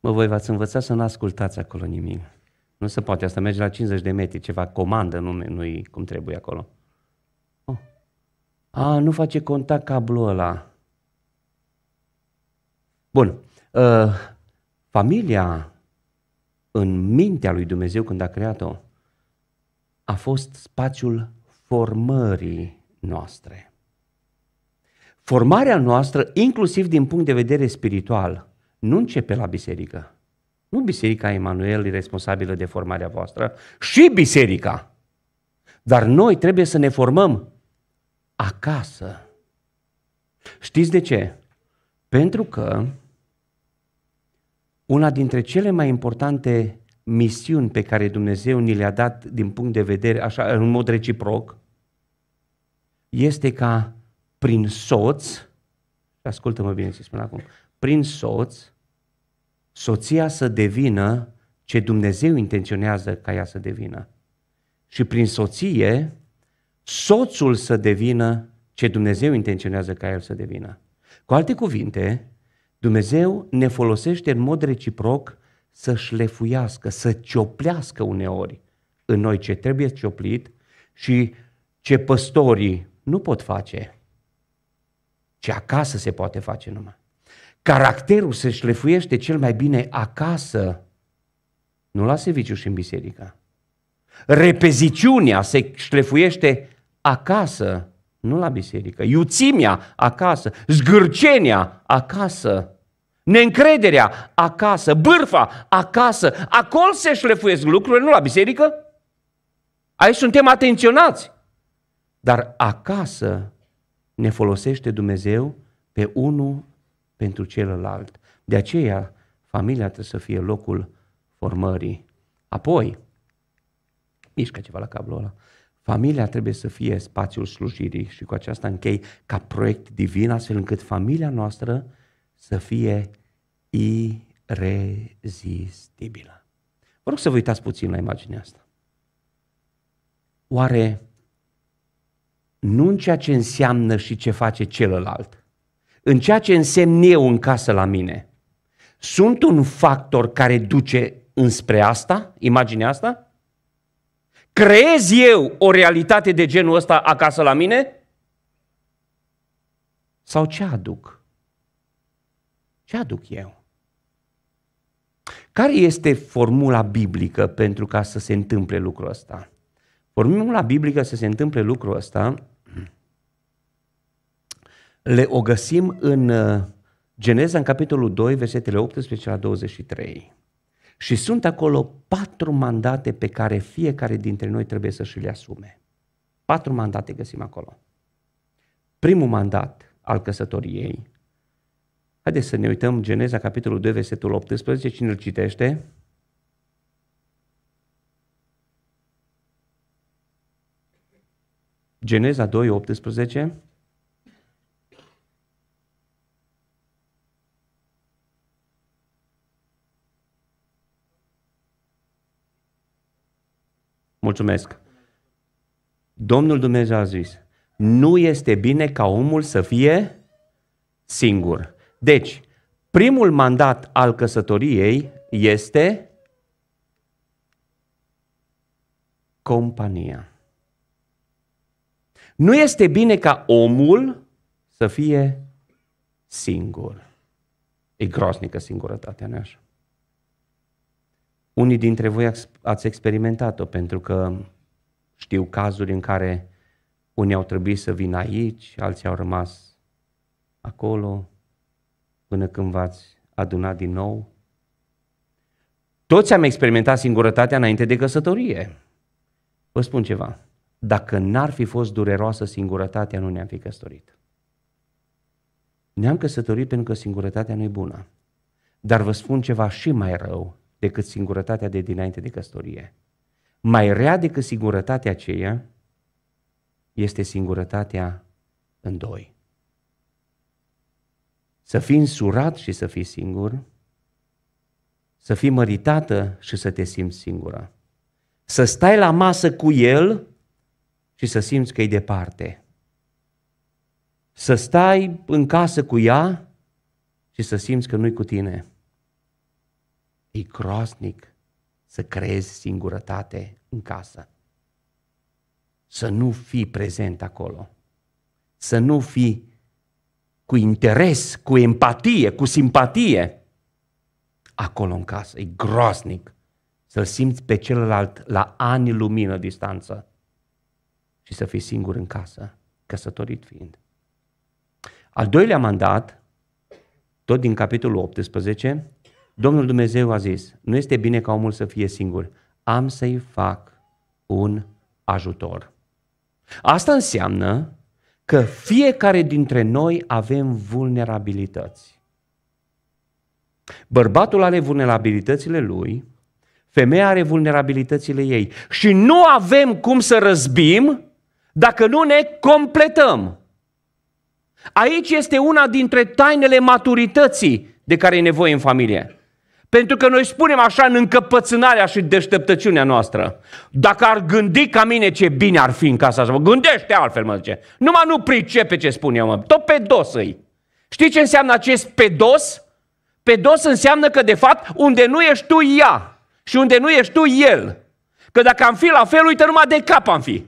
Mă, voi v-ați învățat să nu ascultați acolo nimic. Nu se poate asta, merge la 50 de metri, ceva comandă, nu, nu cum trebuie acolo. Oh. A, nu face contact cablul ăla. Bun. Uh, familia în mintea lui Dumnezeu când a creat-o a fost spațiul formării noastre. Formarea noastră, inclusiv din punct de vedere spiritual, nu începe la biserică. Nu Biserica Emanuel e responsabilă de formarea voastră, și biserica. Dar noi trebuie să ne formăm acasă. Știți de ce? Pentru că una dintre cele mai importante misiuni pe care Dumnezeu ni le-a dat din punct de vedere, așa, în mod reciproc, este ca prin soț, ascultă-mă bine ce spun acum, prin soț, soția să devină ce Dumnezeu intenționează ca ea să devină. Și prin soție, soțul să devină ce Dumnezeu intenționează ca el să devină. Cu alte cuvinte, Dumnezeu ne folosește în mod reciproc să șlefuiască, să cioplească uneori în noi ce trebuie cioplit și ce păstorii nu pot face, ce acasă se poate face numai. Caracterul se șlefuiește cel mai bine acasă, nu la serviciu și în biserică. Repeziciunea se șlefuiește acasă, nu la biserică. iuțimia acasă, zgârcenia acasă, neîncrederea acasă, bârfa acasă. Acolo se șlefuiesc lucrurile, nu la biserică. Aici suntem atenționați. Dar acasă ne folosește Dumnezeu pe unul pentru celălalt. De aceea, familia trebuie să fie locul formării. Apoi, mișcă ceva la cablul ăla. Familia trebuie să fie spațiul slujirii și cu aceasta închei ca proiect divin, astfel încât familia noastră să fie irezistibilă. Vă rog să vă uitați puțin la imaginea asta. Oare nu în ceea ce înseamnă și ce face celălalt, în ceea ce însemn eu în casă la mine, sunt un factor care duce înspre asta, imaginea asta? creez eu o realitate de genul ăsta acasă la mine? Sau ce aduc? Ce aduc eu? Care este formula biblică pentru ca să se întâmple lucrul ăsta? Formula biblică să se întâmple lucrul ăsta le o găsim în uh, Geneza, în capitolul 2, versetele 18 la 23. Și sunt acolo patru mandate pe care fiecare dintre noi trebuie să și le asume. Patru mandate găsim acolo. Primul mandat al căsătoriei. Haideți să ne uităm Geneza, capitolul 2, versetul 18. Cine îl citește? Geneza 2, 18. Mulțumesc. Domnul Dumnezeu a zis, nu este bine ca omul să fie singur. Deci, primul mandat al căsătoriei este compania. Nu este bine ca omul să fie singur. E groaznică singurătatea, nu așa? Unii dintre voi ați experimentat-o pentru că știu cazuri în care unii au trebuit să vină aici, alții au rămas acolo până când v-ați adunat din nou. Toți am experimentat singurătatea înainte de căsătorie. Vă spun ceva. Dacă n-ar fi fost dureroasă singurătatea, nu ne-am fi căsătorit. Ne-am căsătorit pentru că singurătatea nu e bună. Dar vă spun ceva și mai rău decât singurătatea de dinainte de căsătorie. Mai rea decât singurătatea aceea este singurătatea în doi. Să fii însurat și să fii singur, să fii măritată și să te simți singură. Să stai la masă cu el și să simți că e departe. Să stai în casă cu ea și să simți că nu-i cu tine. E groaznic să creezi singurătate în casă. Să nu fii prezent acolo. Să nu fii cu interes, cu empatie, cu simpatie acolo în casă. E groaznic să-l simți pe celălalt la ani lumină distanță și să fii singur în casă, căsătorit fiind. Al doilea mandat, tot din capitolul 18, Domnul Dumnezeu a zis, nu este bine ca omul să fie singur, am să-i fac un ajutor. Asta înseamnă că fiecare dintre noi avem vulnerabilități. Bărbatul are vulnerabilitățile lui, femeia are vulnerabilitățile ei și nu avem cum să răzbim dacă nu ne completăm. Aici este una dintre tainele maturității de care e nevoie în familie. Pentru că noi spunem așa în încăpățânarea și deșteptăciunea noastră. Dacă ar gândi ca mine ce bine ar fi în casa asta, mă gândește altfel, mă zice. Numai nu pricepe ce spun eu, mă. Tot dos îi. Știi ce înseamnă acest pedos? Pedos înseamnă că, de fapt, unde nu ești tu ea și unde nu ești tu el. Că dacă am fi la fel, uite numai de cap am fi.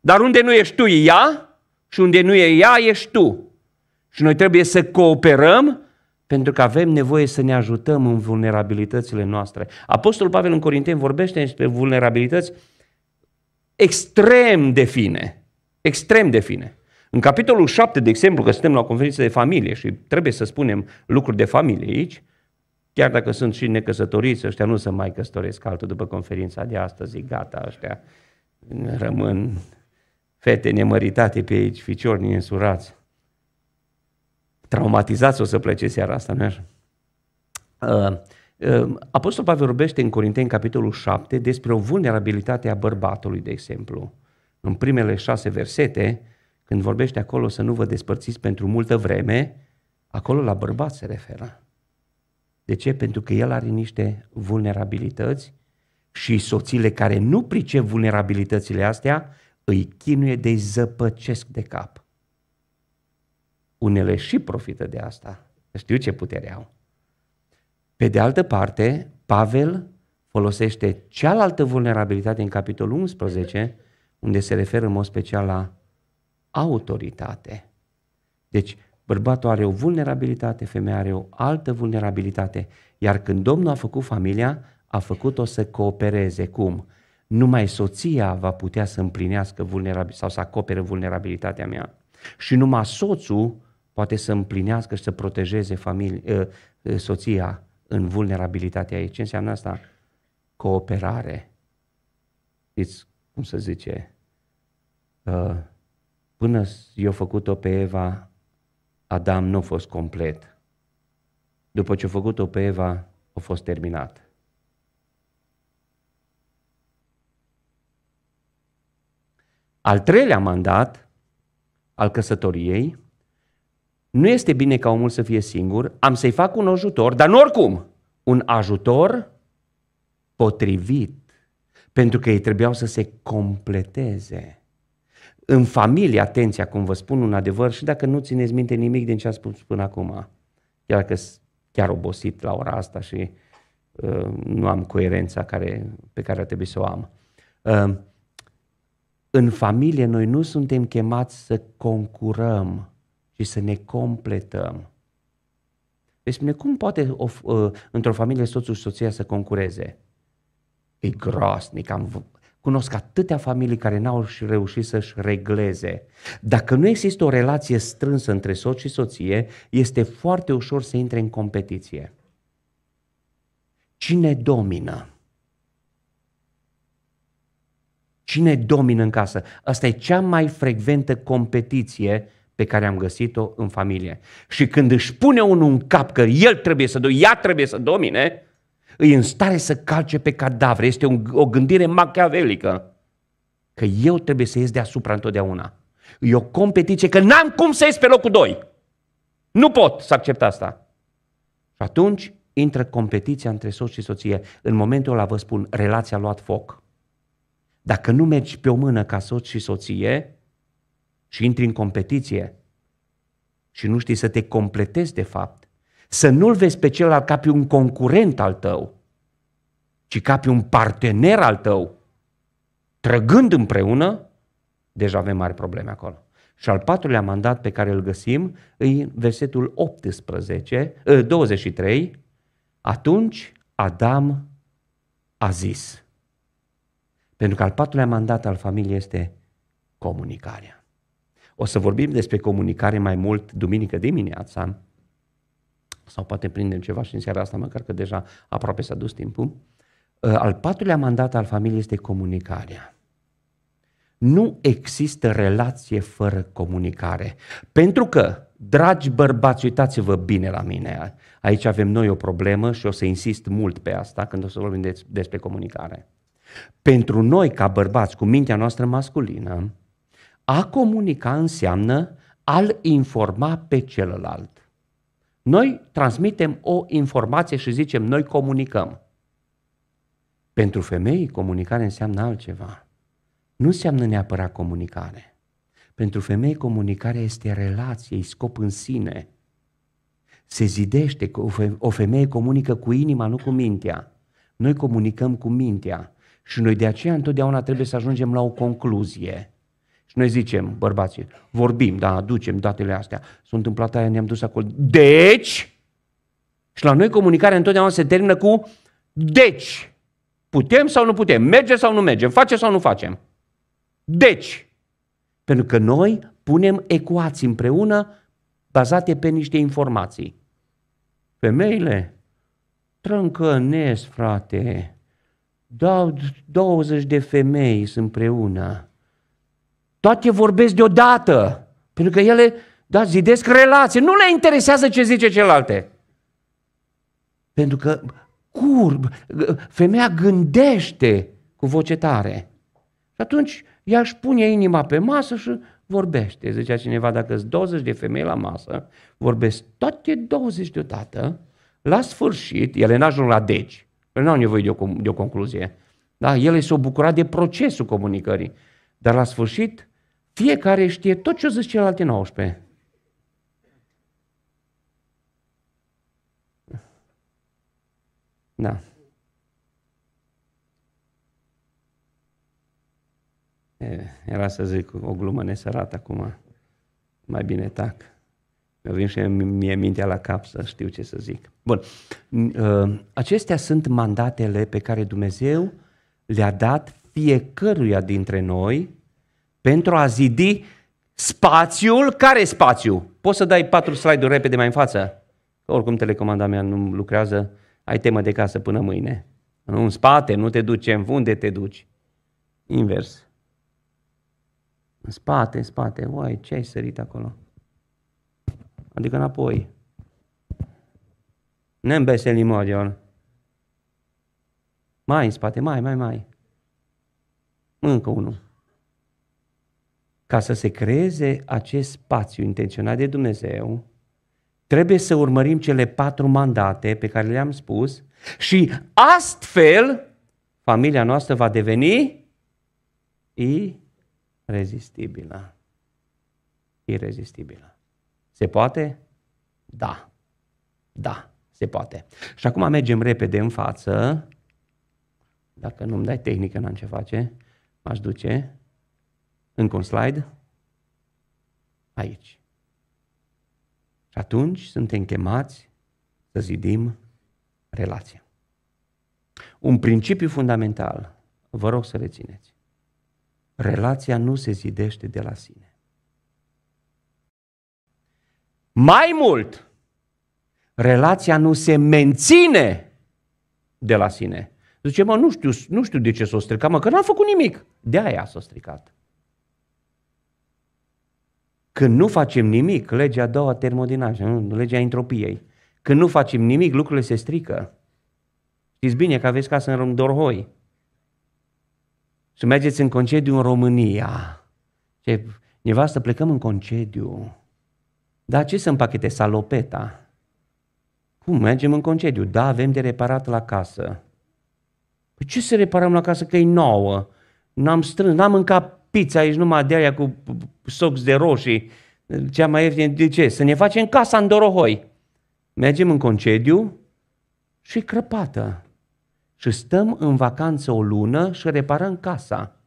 Dar unde nu ești tu ea și unde nu e ea, ești tu. Și noi trebuie să cooperăm pentru că avem nevoie să ne ajutăm în vulnerabilitățile noastre. Apostolul Pavel în Corinteni vorbește despre vulnerabilități extrem de fine. Extrem de fine. În capitolul 7, de exemplu, că suntem la o conferință de familie și trebuie să spunem lucruri de familie aici, chiar dacă sunt și necăsătoriți, ăștia nu se mai căsătoresc altul după conferința de astăzi, gata, ăștia rămân fete nemăritate pe aici, ficiori neînsurați traumatizați o să plece seara asta, nu așa? Uh, uh, Apostol Pavel vorbește în Corinteni, capitolul 7, despre o vulnerabilitate a bărbatului, de exemplu. În primele șase versete, când vorbește acolo să nu vă despărțiți pentru multă vreme, acolo la bărbat se referă. De ce? Pentru că el are niște vulnerabilități și soțiile care nu pricep vulnerabilitățile astea îi chinuie de zăpăcesc de cap. Unele și profită de asta. Știu ce putere au. Pe de altă parte, Pavel folosește cealaltă vulnerabilitate în capitolul 11, unde se referă în mod special la autoritate. Deci, bărbatul are o vulnerabilitate, femeia are o altă vulnerabilitate, iar când Domnul a făcut familia, a făcut-o să coopereze. Cum? Numai soția va putea să împlinească vulnerabil sau să acopere vulnerabilitatea mea și numai soțul poate să împlinească și să protejeze familie, ă, ă, soția în vulnerabilitatea ei. Ce înseamnă asta? Cooperare. Știți cum să zice? Ă, până eu făcut-o pe Eva, Adam nu a fost complet. După ce a făcut-o pe Eva, a fost terminat. Al treilea mandat al căsătoriei nu este bine ca omul să fie singur, am să-i fac un ajutor, dar nu oricum, un ajutor potrivit, pentru că ei trebuiau să se completeze. În familie, atenție, acum vă spun un adevăr și dacă nu țineți minte nimic din ce a spus până acum, chiar că chiar obosit la ora asta și uh, nu am coerența care, pe care ar trebui să o am. Uh, în familie noi nu suntem chemați să concurăm și să ne completăm. Păi deci, spune, cum poate o, uh, într-o familie soțul și soția să concureze? E groasnic, am, cunosc atâtea familii care n-au reușit să-și regleze. Dacă nu există o relație strânsă între soț și soție, este foarte ușor să intre în competiție. Cine domină? Cine domină în casă? Asta e cea mai frecventă competiție pe care am găsit-o în familie. Și când își pune unul în cap că el trebuie să domine, ea trebuie să domine, îi în stare să calce pe cadavre. Este un, o gândire machiavelică. Că eu trebuie să ies deasupra întotdeauna. E o competiție, că n-am cum să ies pe locul doi. Nu pot să accept asta. Și atunci intră competiția între soț și soție. În momentul ăla vă spun, relația a luat foc. Dacă nu mergi pe o mână ca soț și soție, și intri în competiție și nu știi să te completezi de fapt, să nu-l vezi pe celălalt ca pe un concurent al tău, ci ca pe un partener al tău, trăgând împreună, deja avem mari probleme acolo. Și al patrulea mandat pe care îl găsim e versetul 18, 23. Ă, Atunci Adam a zis. Pentru că al patrulea mandat al familiei este comunicarea. O să vorbim despre comunicare mai mult duminică dimineața, sau poate prindem ceva și în seara asta, măcar că deja aproape s-a dus timpul. Uh, al patrulea mandat al familiei este comunicarea. Nu există relație fără comunicare. Pentru că, dragi bărbați, uitați-vă bine la mine. Aici avem noi o problemă și o să insist mult pe asta când o să vorbim despre comunicare. Pentru noi, ca bărbați, cu mintea noastră masculină, a comunica înseamnă a-l informa pe celălalt. Noi transmitem o informație și zicem, noi comunicăm. Pentru femei, comunicare înseamnă altceva. Nu înseamnă neapărat comunicare. Pentru femei, comunicarea este relație, scop în sine. Se zidește, o femeie comunică cu inima, nu cu mintea. Noi comunicăm cu mintea și noi de aceea întotdeauna trebuie să ajungem la o concluzie. Și noi zicem, bărbații, vorbim, da, aducem datele astea. S-a întâmplat aia, ne-am dus acolo. Deci, și la noi comunicarea întotdeauna se termină cu deci. Putem sau nu putem? Merge sau nu mergem? Face sau nu facem? Deci. Pentru că noi punem ecuații împreună bazate pe niște informații. Femeile trâncănesc, frate. Dau 20 de femei sunt împreună. Toate vorbesc deodată, pentru că ele da, zidesc relații. Nu le interesează ce zice celelalte. Pentru că curb, femeia gândește cu voce tare. Și atunci ea își pune inima pe masă și vorbește. Zicea cineva, dacă sunt 20 de femei la masă, vorbesc toate 20 deodată, la sfârșit, ele n-ajung la deci, nu au nevoie de o, de o concluzie, da? ele s-au bucurat de procesul comunicării, dar la sfârșit fiecare știe tot ce o zis celelalte 19. Da. Era să zic o glumă nesărată acum. Mai bine tac. Mi venit și mie mintea la cap să știu ce să zic. Bun. Ă, acestea sunt mandatele pe care Dumnezeu le-a dat fiecăruia dintre noi pentru a zidi spațiul. Care spațiu? Poți să dai patru slide-uri repede mai în față? Oricum telecomanda mea nu lucrează. Ai temă de casă până mâine. Nu în spate, nu te duci în unde te duci. Invers. În spate, în spate. Uai, ce ai sărit acolo? Adică înapoi. Ne-am beselim Mai în spate, mai, mai, mai. Încă unul ca să se creeze acest spațiu intenționat de Dumnezeu, trebuie să urmărim cele patru mandate pe care le-am spus și astfel familia noastră va deveni irezistibilă. Irezistibilă. Se poate? Da. Da, se poate. Și acum mergem repede în față. Dacă nu-mi dai tehnică, n-am ce face. M-aș duce. Încă un slide. Aici. Și atunci suntem chemați să zidim relația. Un principiu fundamental, vă rog să rețineți. Relația nu se zidește de la sine. Mai mult, relația nu se menține de la sine. Zice, mă, nu știu, nu știu de ce s-o stricat, mă, că n-am făcut nimic. De aia s-a stricat. Când nu facem nimic, legea a doua termodinamică, legea entropiei, când nu facem nimic, lucrurile se strică. Știți bine că aveți casă în Dorhoi. Să mergeți în concediu în România. Ce, nevastă, plecăm în concediu. Dar ce să împachete? Salopeta. Cum? Mergem în concediu. Da, avem de reparat la casă. Păi ce să reparăm la casă? Că e nouă. N-am strâns, n-am mâncat pizza aici numai de aia cu sox de roșii, cea mai ieftină, de ce? Să ne facem casa în Dorohoi. Mergem în concediu și crăpată. Și stăm în vacanță o lună și reparăm casa.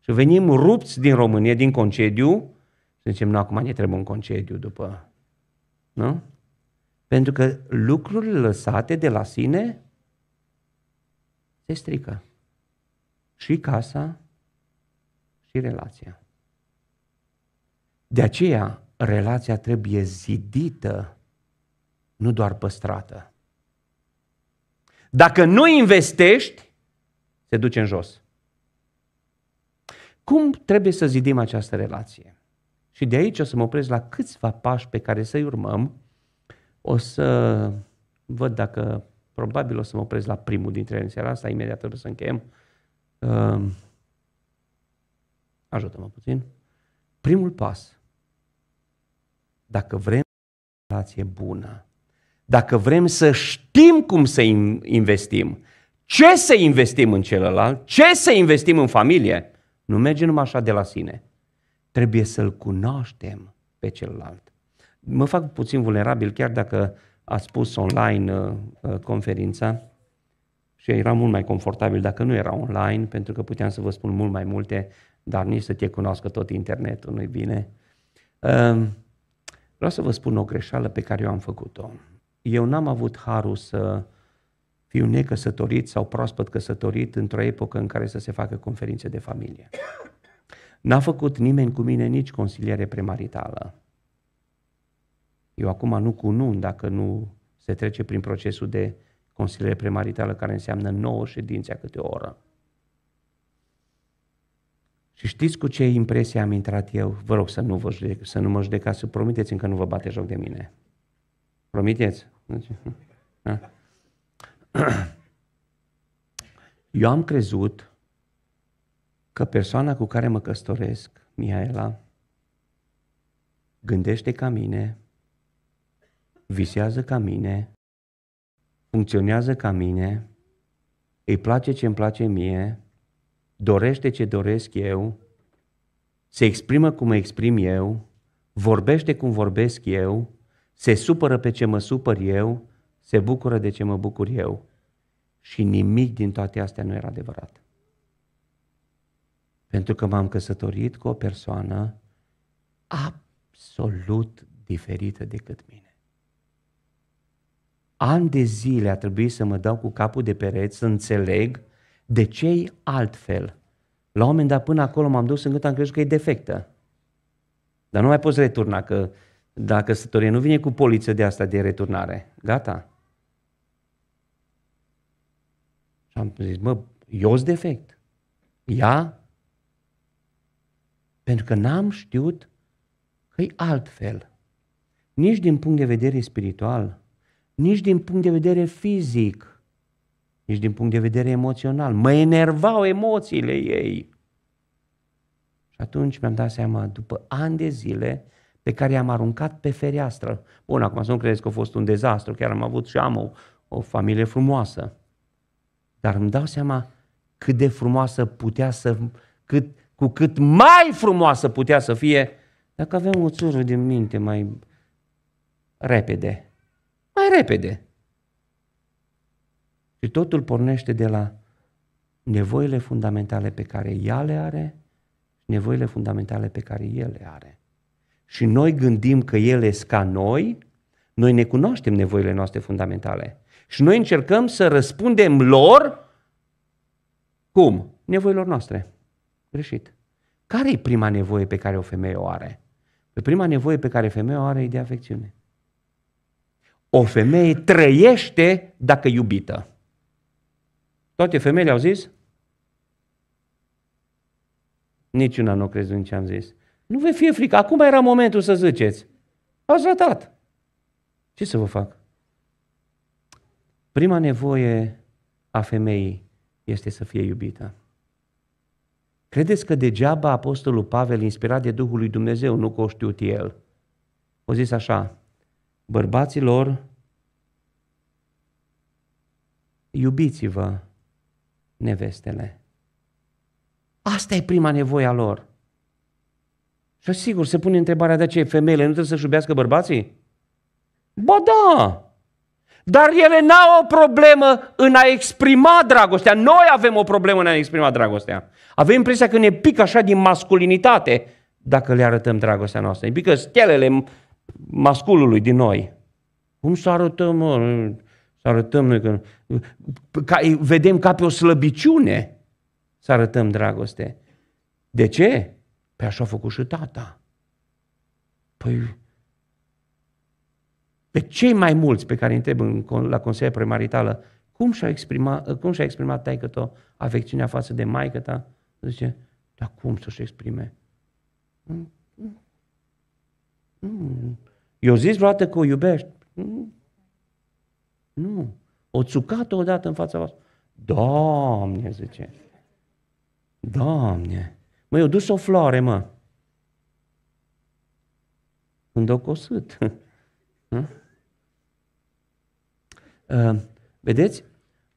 Și venim rupți din România, din concediu, și zicem, nu, acum ne trebuie un concediu după. Nu? Pentru că lucrurile lăsate de la sine se strică. Și casa, și relația. De aceea, relația trebuie zidită, nu doar păstrată. Dacă nu investești, se duce în jos. Cum trebuie să zidim această relație? Și de aici o să mă opresc la câțiva pași pe care să-i urmăm. O să văd dacă probabil o să mă opresc la primul dintre ele în seara asta, imediat trebuie să încheiem. Uh, ajută-mă puțin, primul pas, dacă vrem o relație bună, dacă vrem să știm cum să investim, ce să investim în celălalt, ce să investim în familie, nu merge numai așa de la sine. Trebuie să-l cunoaștem pe celălalt. Mă fac puțin vulnerabil, chiar dacă a spus online uh, uh conferința și era mult mai confortabil dacă nu era online, pentru că puteam să vă spun mult mai multe dar nici să te cunoască tot internetul, nu-i bine. Ehm, vreau să vă spun o greșeală pe care eu am făcut-o. Eu n-am avut harul să fiu necăsătorit sau proaspăt căsătorit într-o epocă în care să se facă conferințe de familie. N-a făcut nimeni cu mine nici consiliere premaritală. Eu acum nu cunun dacă nu se trece prin procesul de consiliere premaritală, care înseamnă 9 ședințe a câte o oră. Și știți cu ce impresie am intrat eu? Vă rog să nu, vă judec, să nu mă judecați, să promiteți că nu vă bate joc de mine. Promiteți? Deci, da. Eu am crezut că persoana cu care mă căsătoresc, Mihaela, gândește ca mine, visează ca mine, funcționează ca mine, îi place ce îmi place mie, dorește ce doresc eu, se exprimă cum mă exprim eu, vorbește cum vorbesc eu, se supără pe ce mă supăr eu, se bucură de ce mă bucur eu. Și nimic din toate astea nu era adevărat. Pentru că m-am căsătorit cu o persoană absolut diferită decât mine. Ani de zile a trebuit să mă dau cu capul de pereți, să înțeleg de ce altfel? La un moment dat până acolo m-am dus încât am crezut că e defectă. Dar nu mai poți returna, că dacă căsătorie nu vine cu poliță de asta de returnare. Gata. Și am zis, mă, eu sunt defect. ia Pentru că n-am știut că e altfel. Nici din punct de vedere spiritual, nici din punct de vedere fizic, nici din punct de vedere emoțional. Mă enervau emoțiile ei. Și atunci mi-am dat seama, după ani de zile, pe care i-am aruncat pe fereastră. Bun, acum să nu credeți că a fost un dezastru, chiar am avut și am o, o familie frumoasă. Dar îmi dau seama cât de frumoasă putea să, cât, cu cât mai frumoasă putea să fie dacă avem o țură de minte mai repede. Mai repede. Și totul pornește de la nevoile fundamentale pe care ea le are și nevoile fundamentale pe care el le are. Și noi gândim că el este ca noi, noi ne cunoaștem nevoile noastre fundamentale. Și noi încercăm să răspundem lor cum? Nevoilor noastre. Greșit. Care e prima nevoie pe care o femeie o are? Pe păi prima nevoie pe care femeia o are e de afecțiune. O femeie trăiește dacă iubită. Toate femeile au zis? Niciuna nu crezi în ce am zis. Nu vei fi frică, acum era momentul să ziceți. Ați ratat. Ce să vă fac? Prima nevoie a femeii este să fie iubită. Credeți că degeaba Apostolul Pavel, inspirat de Duhul lui Dumnezeu, nu că o știut el, o zis așa, bărbaților, iubiți-vă nevestele. Asta e prima nevoie a lor. Și sigur, se pune întrebarea de aceea, femeile nu trebuie să-și iubească bărbații? Ba da! Dar ele n-au o problemă în a exprima dragostea. Noi avem o problemă în a exprima dragostea. Avem impresia că ne pică așa din masculinitate dacă le arătăm dragostea noastră. Ne pică stelele masculului din noi. Cum să arătăm? Mă? Să arătăm noi că... Ca, vedem ca pe o slăbiciune să arătăm dragoste. De ce? Păi așa a făcut și tata. Păi pe cei mai mulți pe care îi întreb în, la Consiliul Premaritală cum și-a exprimat, cum și exprimat taică tău afecțiunea față de maică ta, zice, dar cum să-și exprime? Mm. Mm. mm. Eu zis vreodată că o iubești? Mm. Nu. O țucat odată în fața voastră. Doamne, zice. Doamne. Mă, eu dus o floare, mă. Când o cosât. Vedeți?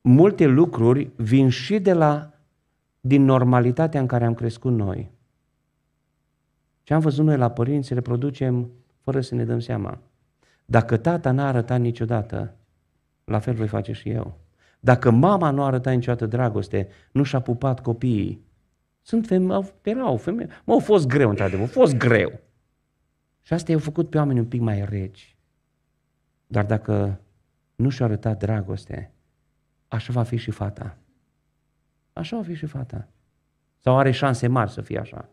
Multe lucruri vin și de la, din normalitatea în care am crescut noi. Ce am văzut noi la părinți, reproducem fără să ne dăm seama. Dacă tata n-a arătat niciodată la fel voi face și eu. Dacă mama nu arăta niciodată dragoste, nu și-a pupat copiii, sunt femei, erau femei. Mă, a fost greu, într-adevăr, a fost greu. Și asta i au făcut pe oameni un pic mai reci. Dar dacă nu și-a arătat dragoste, așa va fi și fata. Așa va fi și fata. Sau are șanse mari să fie așa.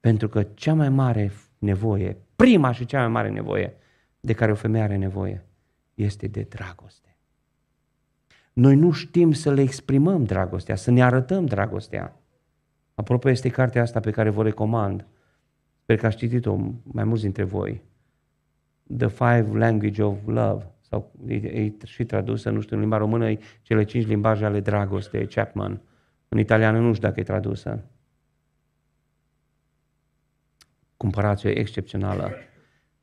Pentru că cea mai mare nevoie, prima și cea mai mare nevoie de care o femeie are nevoie, este de dragoste. Noi nu știm să le exprimăm dragostea, să ne arătăm dragostea. Apropo, este cartea asta pe care vă recomand. Sper că ați citit-o mai mulți dintre voi. The Five Language of Love sau e, e și tradusă, nu știu, în limba română, e cele cinci limbaje ale dragostei, Chapman. În italiană nu știu dacă e tradusă. Cumpărați-o, e excepțională.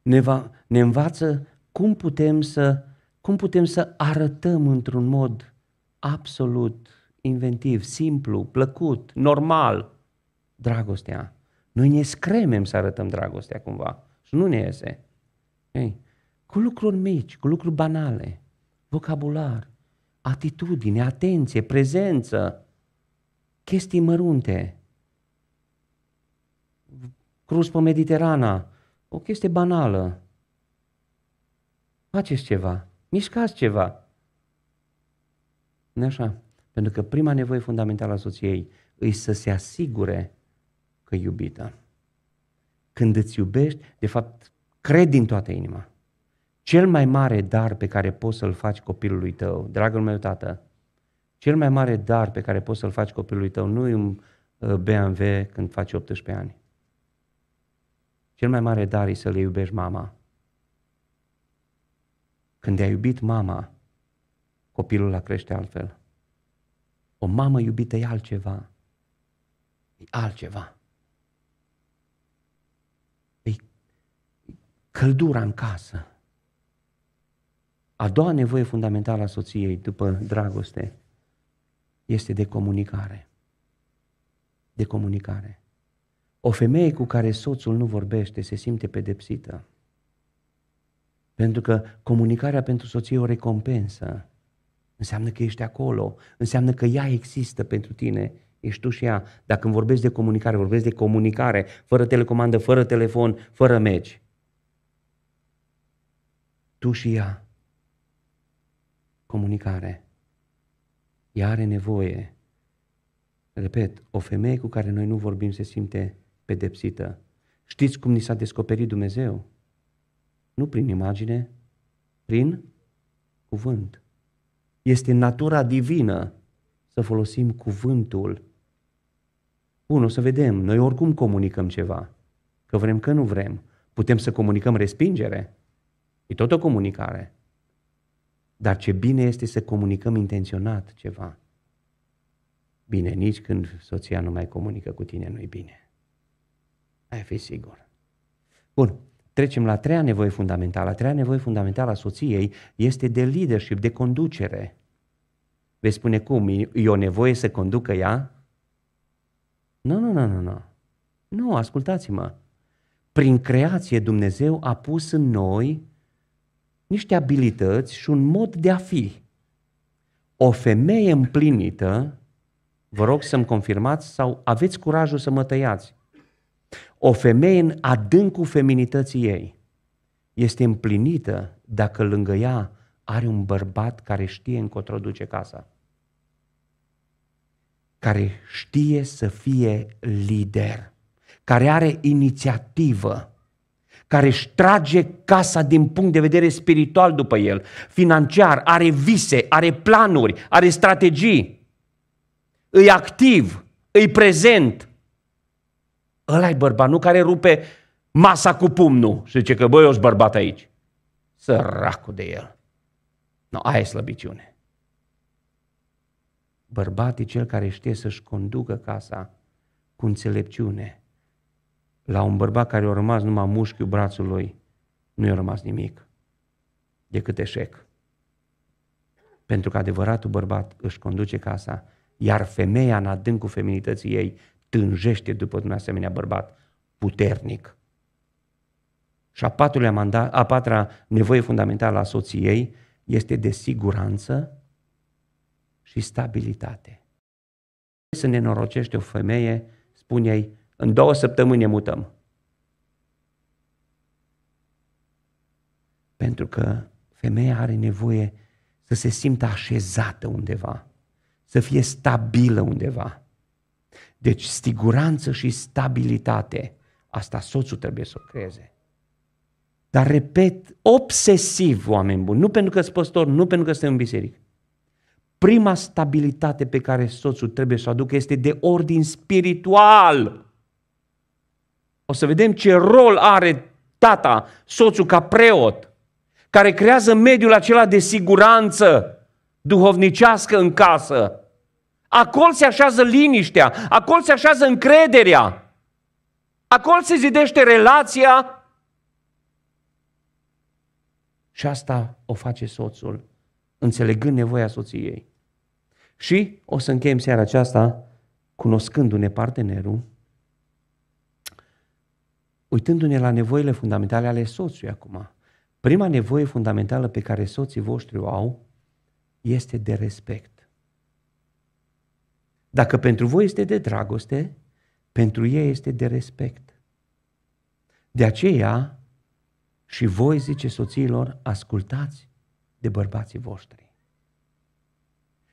Ne, va, ne învață cum putem să cum putem să arătăm într-un mod absolut inventiv, simplu, plăcut, normal dragostea? Noi ne scremem să arătăm dragostea cumva și nu ne iese. Ei, cu lucruri mici, cu lucruri banale, vocabular, atitudine, atenție, prezență, chestii mărunte. Cruz pe Mediterana, o chestie banală. Faceți ceva. Mișcați ceva. nu așa? Pentru că prima nevoie fundamentală a soției îi să se asigure că e iubită. Când îți iubești, de fapt, cred din toată inima. Cel mai mare dar pe care poți să-l faci copilului tău, dragul meu tată, cel mai mare dar pe care poți să-l faci copilului tău nu e un uh, BMW când faci 18 ani. Cel mai mare dar e să le iubești mama când i-a iubit mama, copilul la crește altfel. O mamă iubită e altceva. E altceva. E căldura în casă. A doua nevoie fundamentală a soției după dragoste este de comunicare. De comunicare. O femeie cu care soțul nu vorbește se simte pedepsită. Pentru că comunicarea pentru soție e o recompensă. Înseamnă că ești acolo, înseamnă că ea există pentru tine, ești tu și ea. Dacă îmi vorbești de comunicare, vorbesc de comunicare, fără telecomandă, fără telefon, fără meci. Tu și ea. Comunicare. Ea are nevoie. Repet, o femeie cu care noi nu vorbim se simte pedepsită. Știți cum ni s-a descoperit Dumnezeu? nu prin imagine, prin cuvânt. Este natura divină să folosim cuvântul. Bun, o să vedem. Noi oricum comunicăm ceva. Că vrem, că nu vrem. Putem să comunicăm respingere. E tot o comunicare. Dar ce bine este să comunicăm intenționat ceva. Bine, nici când soția nu mai comunică cu tine, nu-i bine. Ai fi sigur. Bun. Trecem la treia nevoie fundamentală. A treia nevoie fundamentală a soției este de leadership, de conducere. Vei spune cum? E o nevoie să conducă ea? Nu, nu, nu, nu, nu. Nu, ascultați-mă. Prin creație Dumnezeu a pus în noi niște abilități și un mod de a fi. O femeie împlinită, vă rog să-mi confirmați sau aveți curajul să mă tăiați, o femeie în adâncul feminității ei este împlinită dacă lângă ea are un bărbat care știe încotro duce casa. Care știe să fie lider, care are inițiativă, care își trage casa din punct de vedere spiritual după el, financiar, are vise, are planuri, are strategii, îi activ, îi prezent, ăla e bărbat, nu care rupe masa cu pumnul și zice că băi, eu bărbat aici. Săracul de el. No, aia e slăbiciune. Bărbat e cel care știe să-și conducă casa cu înțelepciune. La un bărbat care a rămas numai mușchiul brațului, nu i-a rămas nimic decât eșec. Pentru că adevăratul bărbat își conduce casa, iar femeia în adâncul feminității ei tânjește după un asemenea bărbat puternic. Și a, patrulea mandat, a patra nevoie fundamentală a soției este de siguranță și stabilitate. Să ne norocește o femeie, spune ei, în două săptămâni ne mutăm. Pentru că femeia are nevoie să se simtă așezată undeva, să fie stabilă undeva. Deci siguranță și stabilitate, asta soțul trebuie să o creeze. Dar repet, obsesiv, oameni buni, nu pentru că sunt păstor, nu pentru că suntem în biserică. Prima stabilitate pe care soțul trebuie să o aducă este de ordin spiritual. O să vedem ce rol are tata, soțul ca preot, care creează mediul acela de siguranță duhovnicească în casă. Acolo se așează liniștea, acolo se așează încrederea, acolo se zidește relația. Și asta o face soțul, înțelegând nevoia soției. Și o să încheiem seara aceasta cunoscându-ne partenerul, uitându-ne la nevoile fundamentale ale soțului acum. Prima nevoie fundamentală pe care soții voștri o au este de respect. Dacă pentru voi este de dragoste, pentru ei este de respect. De aceea, și voi, zice soțiilor, ascultați de bărbații voștri.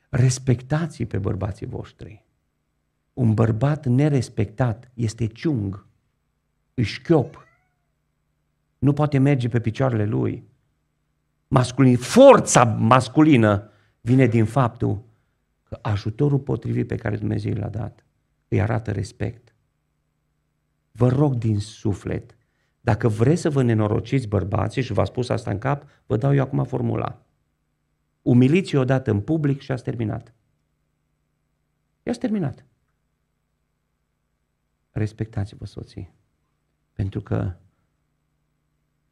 Respectați pe bărbații voștri. Un bărbat nerespectat este ciung, își chiop, nu poate merge pe picioarele lui. Masculin, forța masculină vine din faptul ajutorul potrivit pe care Dumnezeu l-a dat îi arată respect. Vă rog din suflet, dacă vreți să vă nenorociți bărbații și v-a spus asta în cap, vă dau eu acum formula. Umiliți-i odată în public și ați terminat. I-ați terminat. Respectați-vă soții, pentru că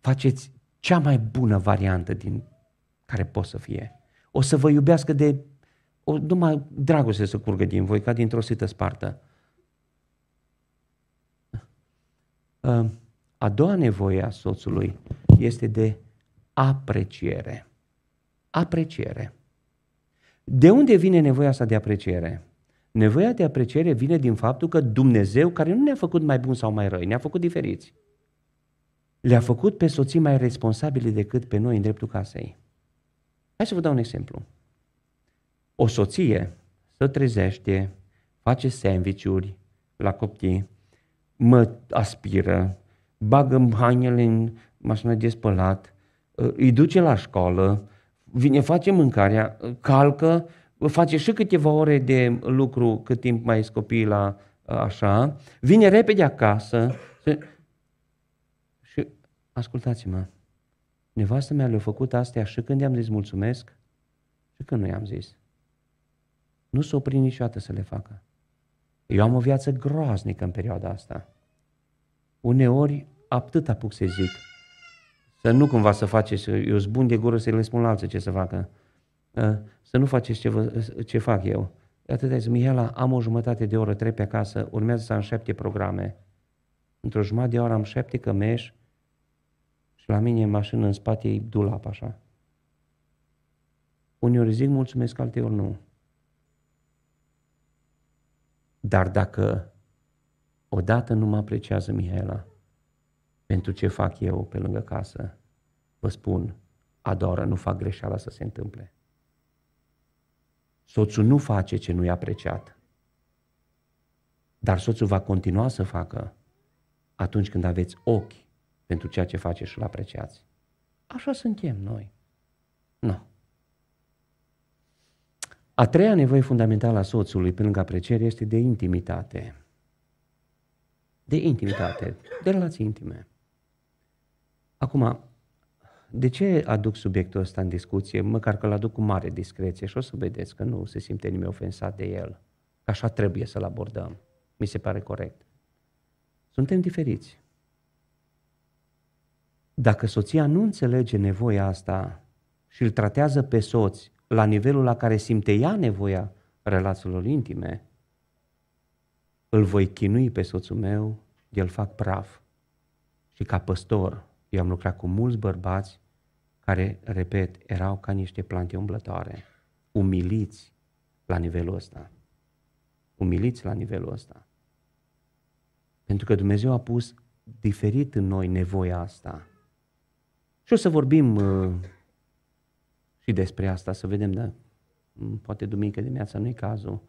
faceți cea mai bună variantă din care pot să fie. O să vă iubească de o, numai dragoste să curgă din voi, ca dintr-o sită spartă. Ă, a doua nevoie a soțului este de apreciere. Apreciere. De unde vine nevoia asta de apreciere? Nevoia de apreciere vine din faptul că Dumnezeu, care nu ne-a făcut mai bun sau mai răi, ne-a făcut diferiți, le-a făcut pe soții mai responsabili decât pe noi în dreptul casei. Hai să vă dau un exemplu. O soție se trezește, face sandvișuri la copii, mă aspiră, bagă hainele în mașina de spălat, ă, îi duce la școală, vine, face mâncarea, ă, calcă, ă, face și câteva ore de lucru cât timp mai e copii la așa, vine repede acasă și, și ascultați-mă, nevastă mea le-a făcut astea și când i-am zis mulțumesc și când nu i-am zis. Nu s-o opri niciodată să le facă. Eu am o viață groaznică în perioada asta. Uneori, atât apuc să zic, să nu cumva să faceți, eu zbun de gură să le spun la alții ce să facă, să nu faceți ce, vă, ce fac eu. Atât zic, Mihela, am o jumătate de oră, trei pe acasă, urmează să am șapte programe. Într-o jumătate de oră am șapte cămeși și la mine mașină, în spate, e dulap așa. Uneori zic mulțumesc, alteori nu. Dar dacă odată nu mă apreciază Mihaela pentru ce fac eu pe lângă casă, vă spun, adoră, nu fac greșeala să se întâmple. Soțul nu face ce nu-i apreciat, dar soțul va continua să facă atunci când aveți ochi pentru ceea ce face și îl apreciați. Așa suntem noi. Nu. No. A treia nevoie fundamentală a soțului, pe lângă apreciere, este de intimitate. De intimitate, de relații intime. Acum, de ce aduc subiectul ăsta în discuție? Măcar că îl aduc cu mare discreție și o să vedeți că nu se simte nimeni ofensat de el. că Așa trebuie să-l abordăm. Mi se pare corect. Suntem diferiți. Dacă soția nu înțelege nevoia asta și îl tratează pe soț la nivelul la care simte ea nevoia relațiilor intime, îl voi chinui pe soțul meu, el fac praf. Și ca păstor, eu am lucrat cu mulți bărbați care, repet, erau ca niște plante umblătoare, umiliți la nivelul ăsta. Umiliți la nivelul ăsta. Pentru că Dumnezeu a pus diferit în noi nevoia asta. Și o să vorbim uh, și despre asta, să vedem, dar mm, poate duminică dimineața nu e cazul,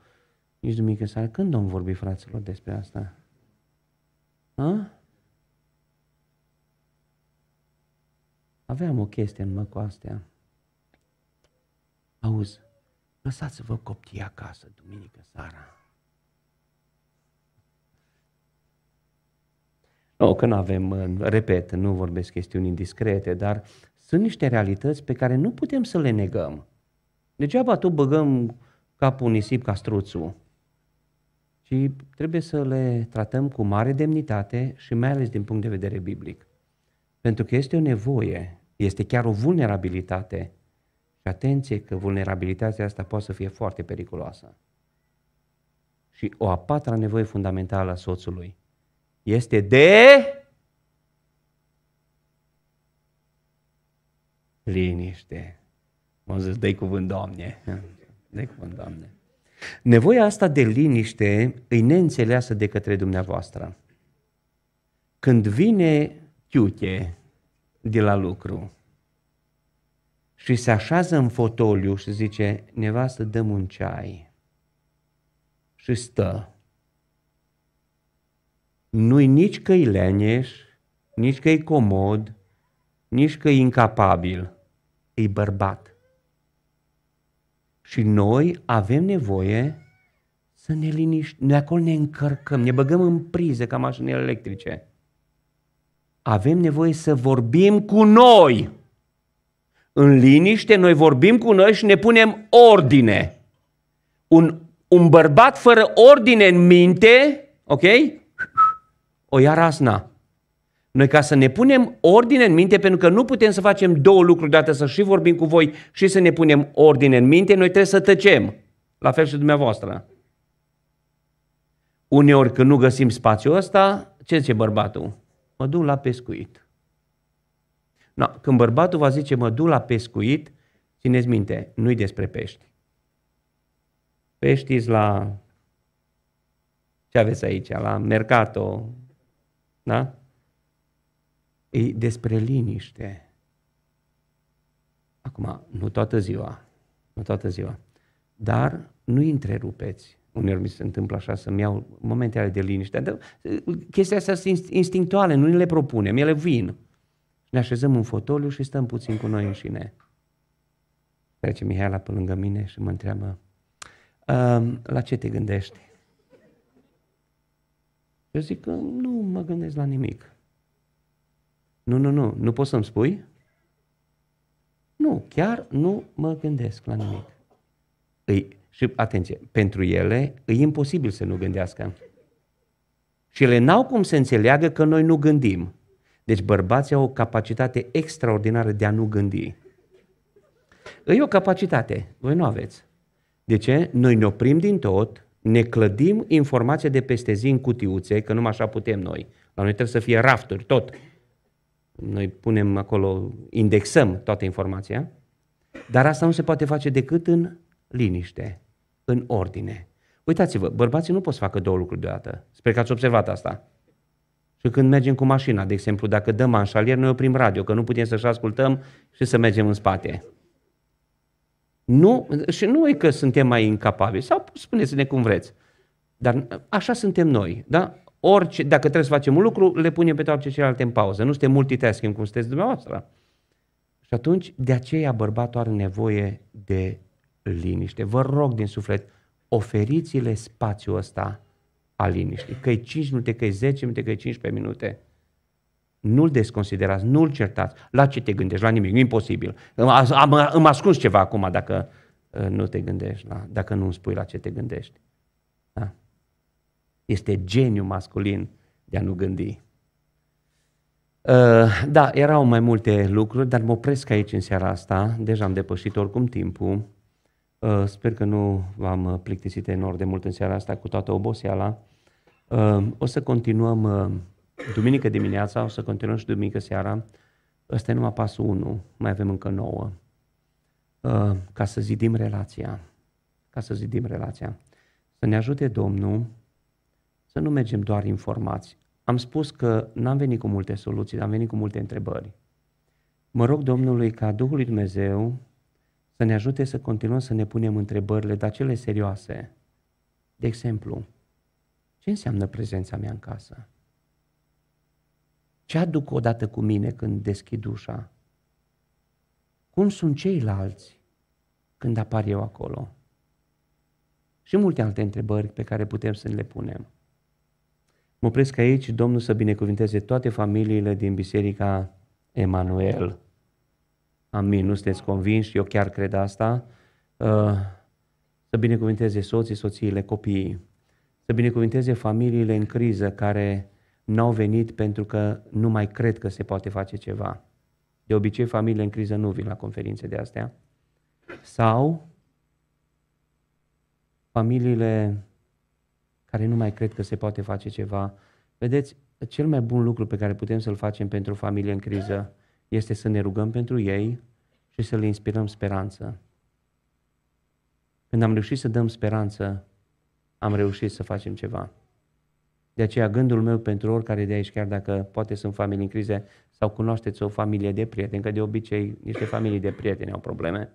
nici duminică seara. Când om vorbi, fraților, despre asta? A? Aveam o chestie în mă cu astea. Auzi, lăsați-vă coptii acasă duminică seara. Nu, no, că nu avem, repet, nu vorbesc chestiuni indiscrete, dar sunt niște realități pe care nu putem să le negăm. Degeaba tu băgăm capul nisip ca struțul. Și trebuie să le tratăm cu mare demnitate și mai ales din punct de vedere biblic. Pentru că este o nevoie, este chiar o vulnerabilitate. Și atenție că vulnerabilitatea asta poate să fie foarte periculoasă. Și o a patra nevoie fundamentală a soțului este de Liniște. M-am zis, dă cuvânt, Doamne. dă cuvânt, Doamne. Nevoia asta de liniște îi neînțeleasă de către dumneavoastră. Când vine Tiuche de la lucru și se așează în fotoliu și zice, nevastă, dăm un ceai și stă. Nu-i nici că-i leneș, nici că-i comod, nici că-i incapabil e bărbat. Și noi avem nevoie să ne liniștim. Noi acolo ne încărcăm, ne băgăm în prize ca mașinile electrice. Avem nevoie să vorbim cu noi. În liniște noi vorbim cu noi și ne punem ordine. Un, un bărbat fără ordine în minte, ok? O ia rasna. Noi ca să ne punem ordine în minte, pentru că nu putem să facem două lucruri dată, să și vorbim cu voi și să ne punem ordine în minte, noi trebuie să tăcem. La fel și dumneavoastră. Uneori când nu găsim spațiul ăsta, ce zice bărbatul? Mă duc la pescuit. No, când bărbatul va zice mă duc la pescuit, țineți minte, nu-i despre pești. Pești la... Ce aveți aici? La Mercato, da? e despre liniște. Acum, nu toată ziua, nu toată ziua, dar nu întrerupeți. Uneori mi se întâmplă așa să-mi iau momentele de liniște. Dar uh, chestia asta sunt instinctuale, nu le propunem, ele vin. Ne așezăm în fotoliu și stăm puțin cu noi înșine. Trece Mihaela pe lângă mine și mă întreabă, la ce te gândești? Eu zic că nu mă gândesc la nimic. Nu, nu, nu, nu poți să-mi spui? Nu, chiar nu mă gândesc la nimic. Îi, și atenție, pentru ele e imposibil să nu gândească. Și ele n-au cum să înțeleagă că noi nu gândim. Deci bărbații au o capacitate extraordinară de a nu gândi. E o capacitate, voi nu aveți. De ce? Noi ne oprim din tot, ne clădim informația de peste zi în cutiuțe, că numai așa putem noi. La noi trebuie să fie rafturi, tot. Noi punem acolo, indexăm toată informația, dar asta nu se poate face decât în liniște, în ordine. Uitați-vă, bărbații nu pot să facă două lucruri deodată. Sper că ați observat asta. Și când mergem cu mașina, de exemplu, dacă dăm în noi oprim radio, că nu putem să-și ascultăm și să mergem în spate. Nu, și nu e că suntem mai incapabili, sau spuneți-ne cum vreți. Dar așa suntem noi, da? orice, dacă trebuie să facem un lucru, le punem pe toate celelalte în pauză. Nu suntem multitasking cum sunteți dumneavoastră. Și atunci, de aceea bărbatul are nevoie de liniște. Vă rog din suflet, oferiți-le spațiul ăsta a liniștii. Că e 5 minute, că e 10 minute, că e 15 minute. Nu-l desconsiderați, nu-l certați. La ce te gândești? La nimic, nu imposibil. Am, am, îmi ascuns ceva acum dacă uh, nu te gândești, la, dacă nu îmi spui la ce te gândești. Da? este geniu masculin de a nu gândi. Uh, da, erau mai multe lucruri, dar mă opresc aici în seara asta. Deja am depășit oricum timpul. Uh, sper că nu v-am uh, plictisit enorm de mult în seara asta cu toată oboseala. O să continuăm duminică dimineața, o să continuăm și duminică seara. Ăsta e numai pasul 1, mai avem încă 9. Ca să zidim relația. Ca să zidim relația. Să ne ajute Domnul să nu mergem doar informați. Am spus că n-am venit cu multe soluții, am venit cu multe întrebări. Mă rog Domnului ca Duhul lui Dumnezeu să ne ajute să continuăm să ne punem întrebările, dar cele serioase. De exemplu, ce înseamnă prezența mea în casă? Ce aduc odată cu mine când deschid ușa? Cum sunt ceilalți când apar eu acolo? Și multe alte întrebări pe care putem să ne le punem. Mă opresc aici, Domnul să binecuvinteze toate familiile din Biserica Emanuel. Amin, nu sunteți convinși, eu chiar cred asta. Uh, să binecuvinteze soții, soțiile, copiii. Să binecuvinteze familiile în criză care n-au venit pentru că nu mai cred că se poate face ceva. De obicei, familiile în criză nu vin la conferințe de astea. Sau familiile care nu mai cred că se poate face ceva. Vedeți, cel mai bun lucru pe care putem să-l facem pentru o familie în criză este să ne rugăm pentru ei și să le inspirăm speranță. Când am reușit să dăm speranță, am reușit să facem ceva. De aceea gândul meu pentru oricare de aici, chiar dacă poate sunt familii în crize sau cunoașteți o familie de prieteni, că de obicei niște familii de prieteni au probleme,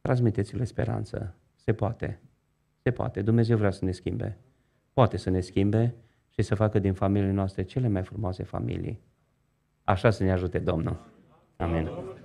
transmiteți-le speranță. Se poate. Se poate. Dumnezeu vrea să ne schimbe poate să ne schimbe și să facă din familiile noastre cele mai frumoase familii. Așa să ne ajute Domnul. Amin.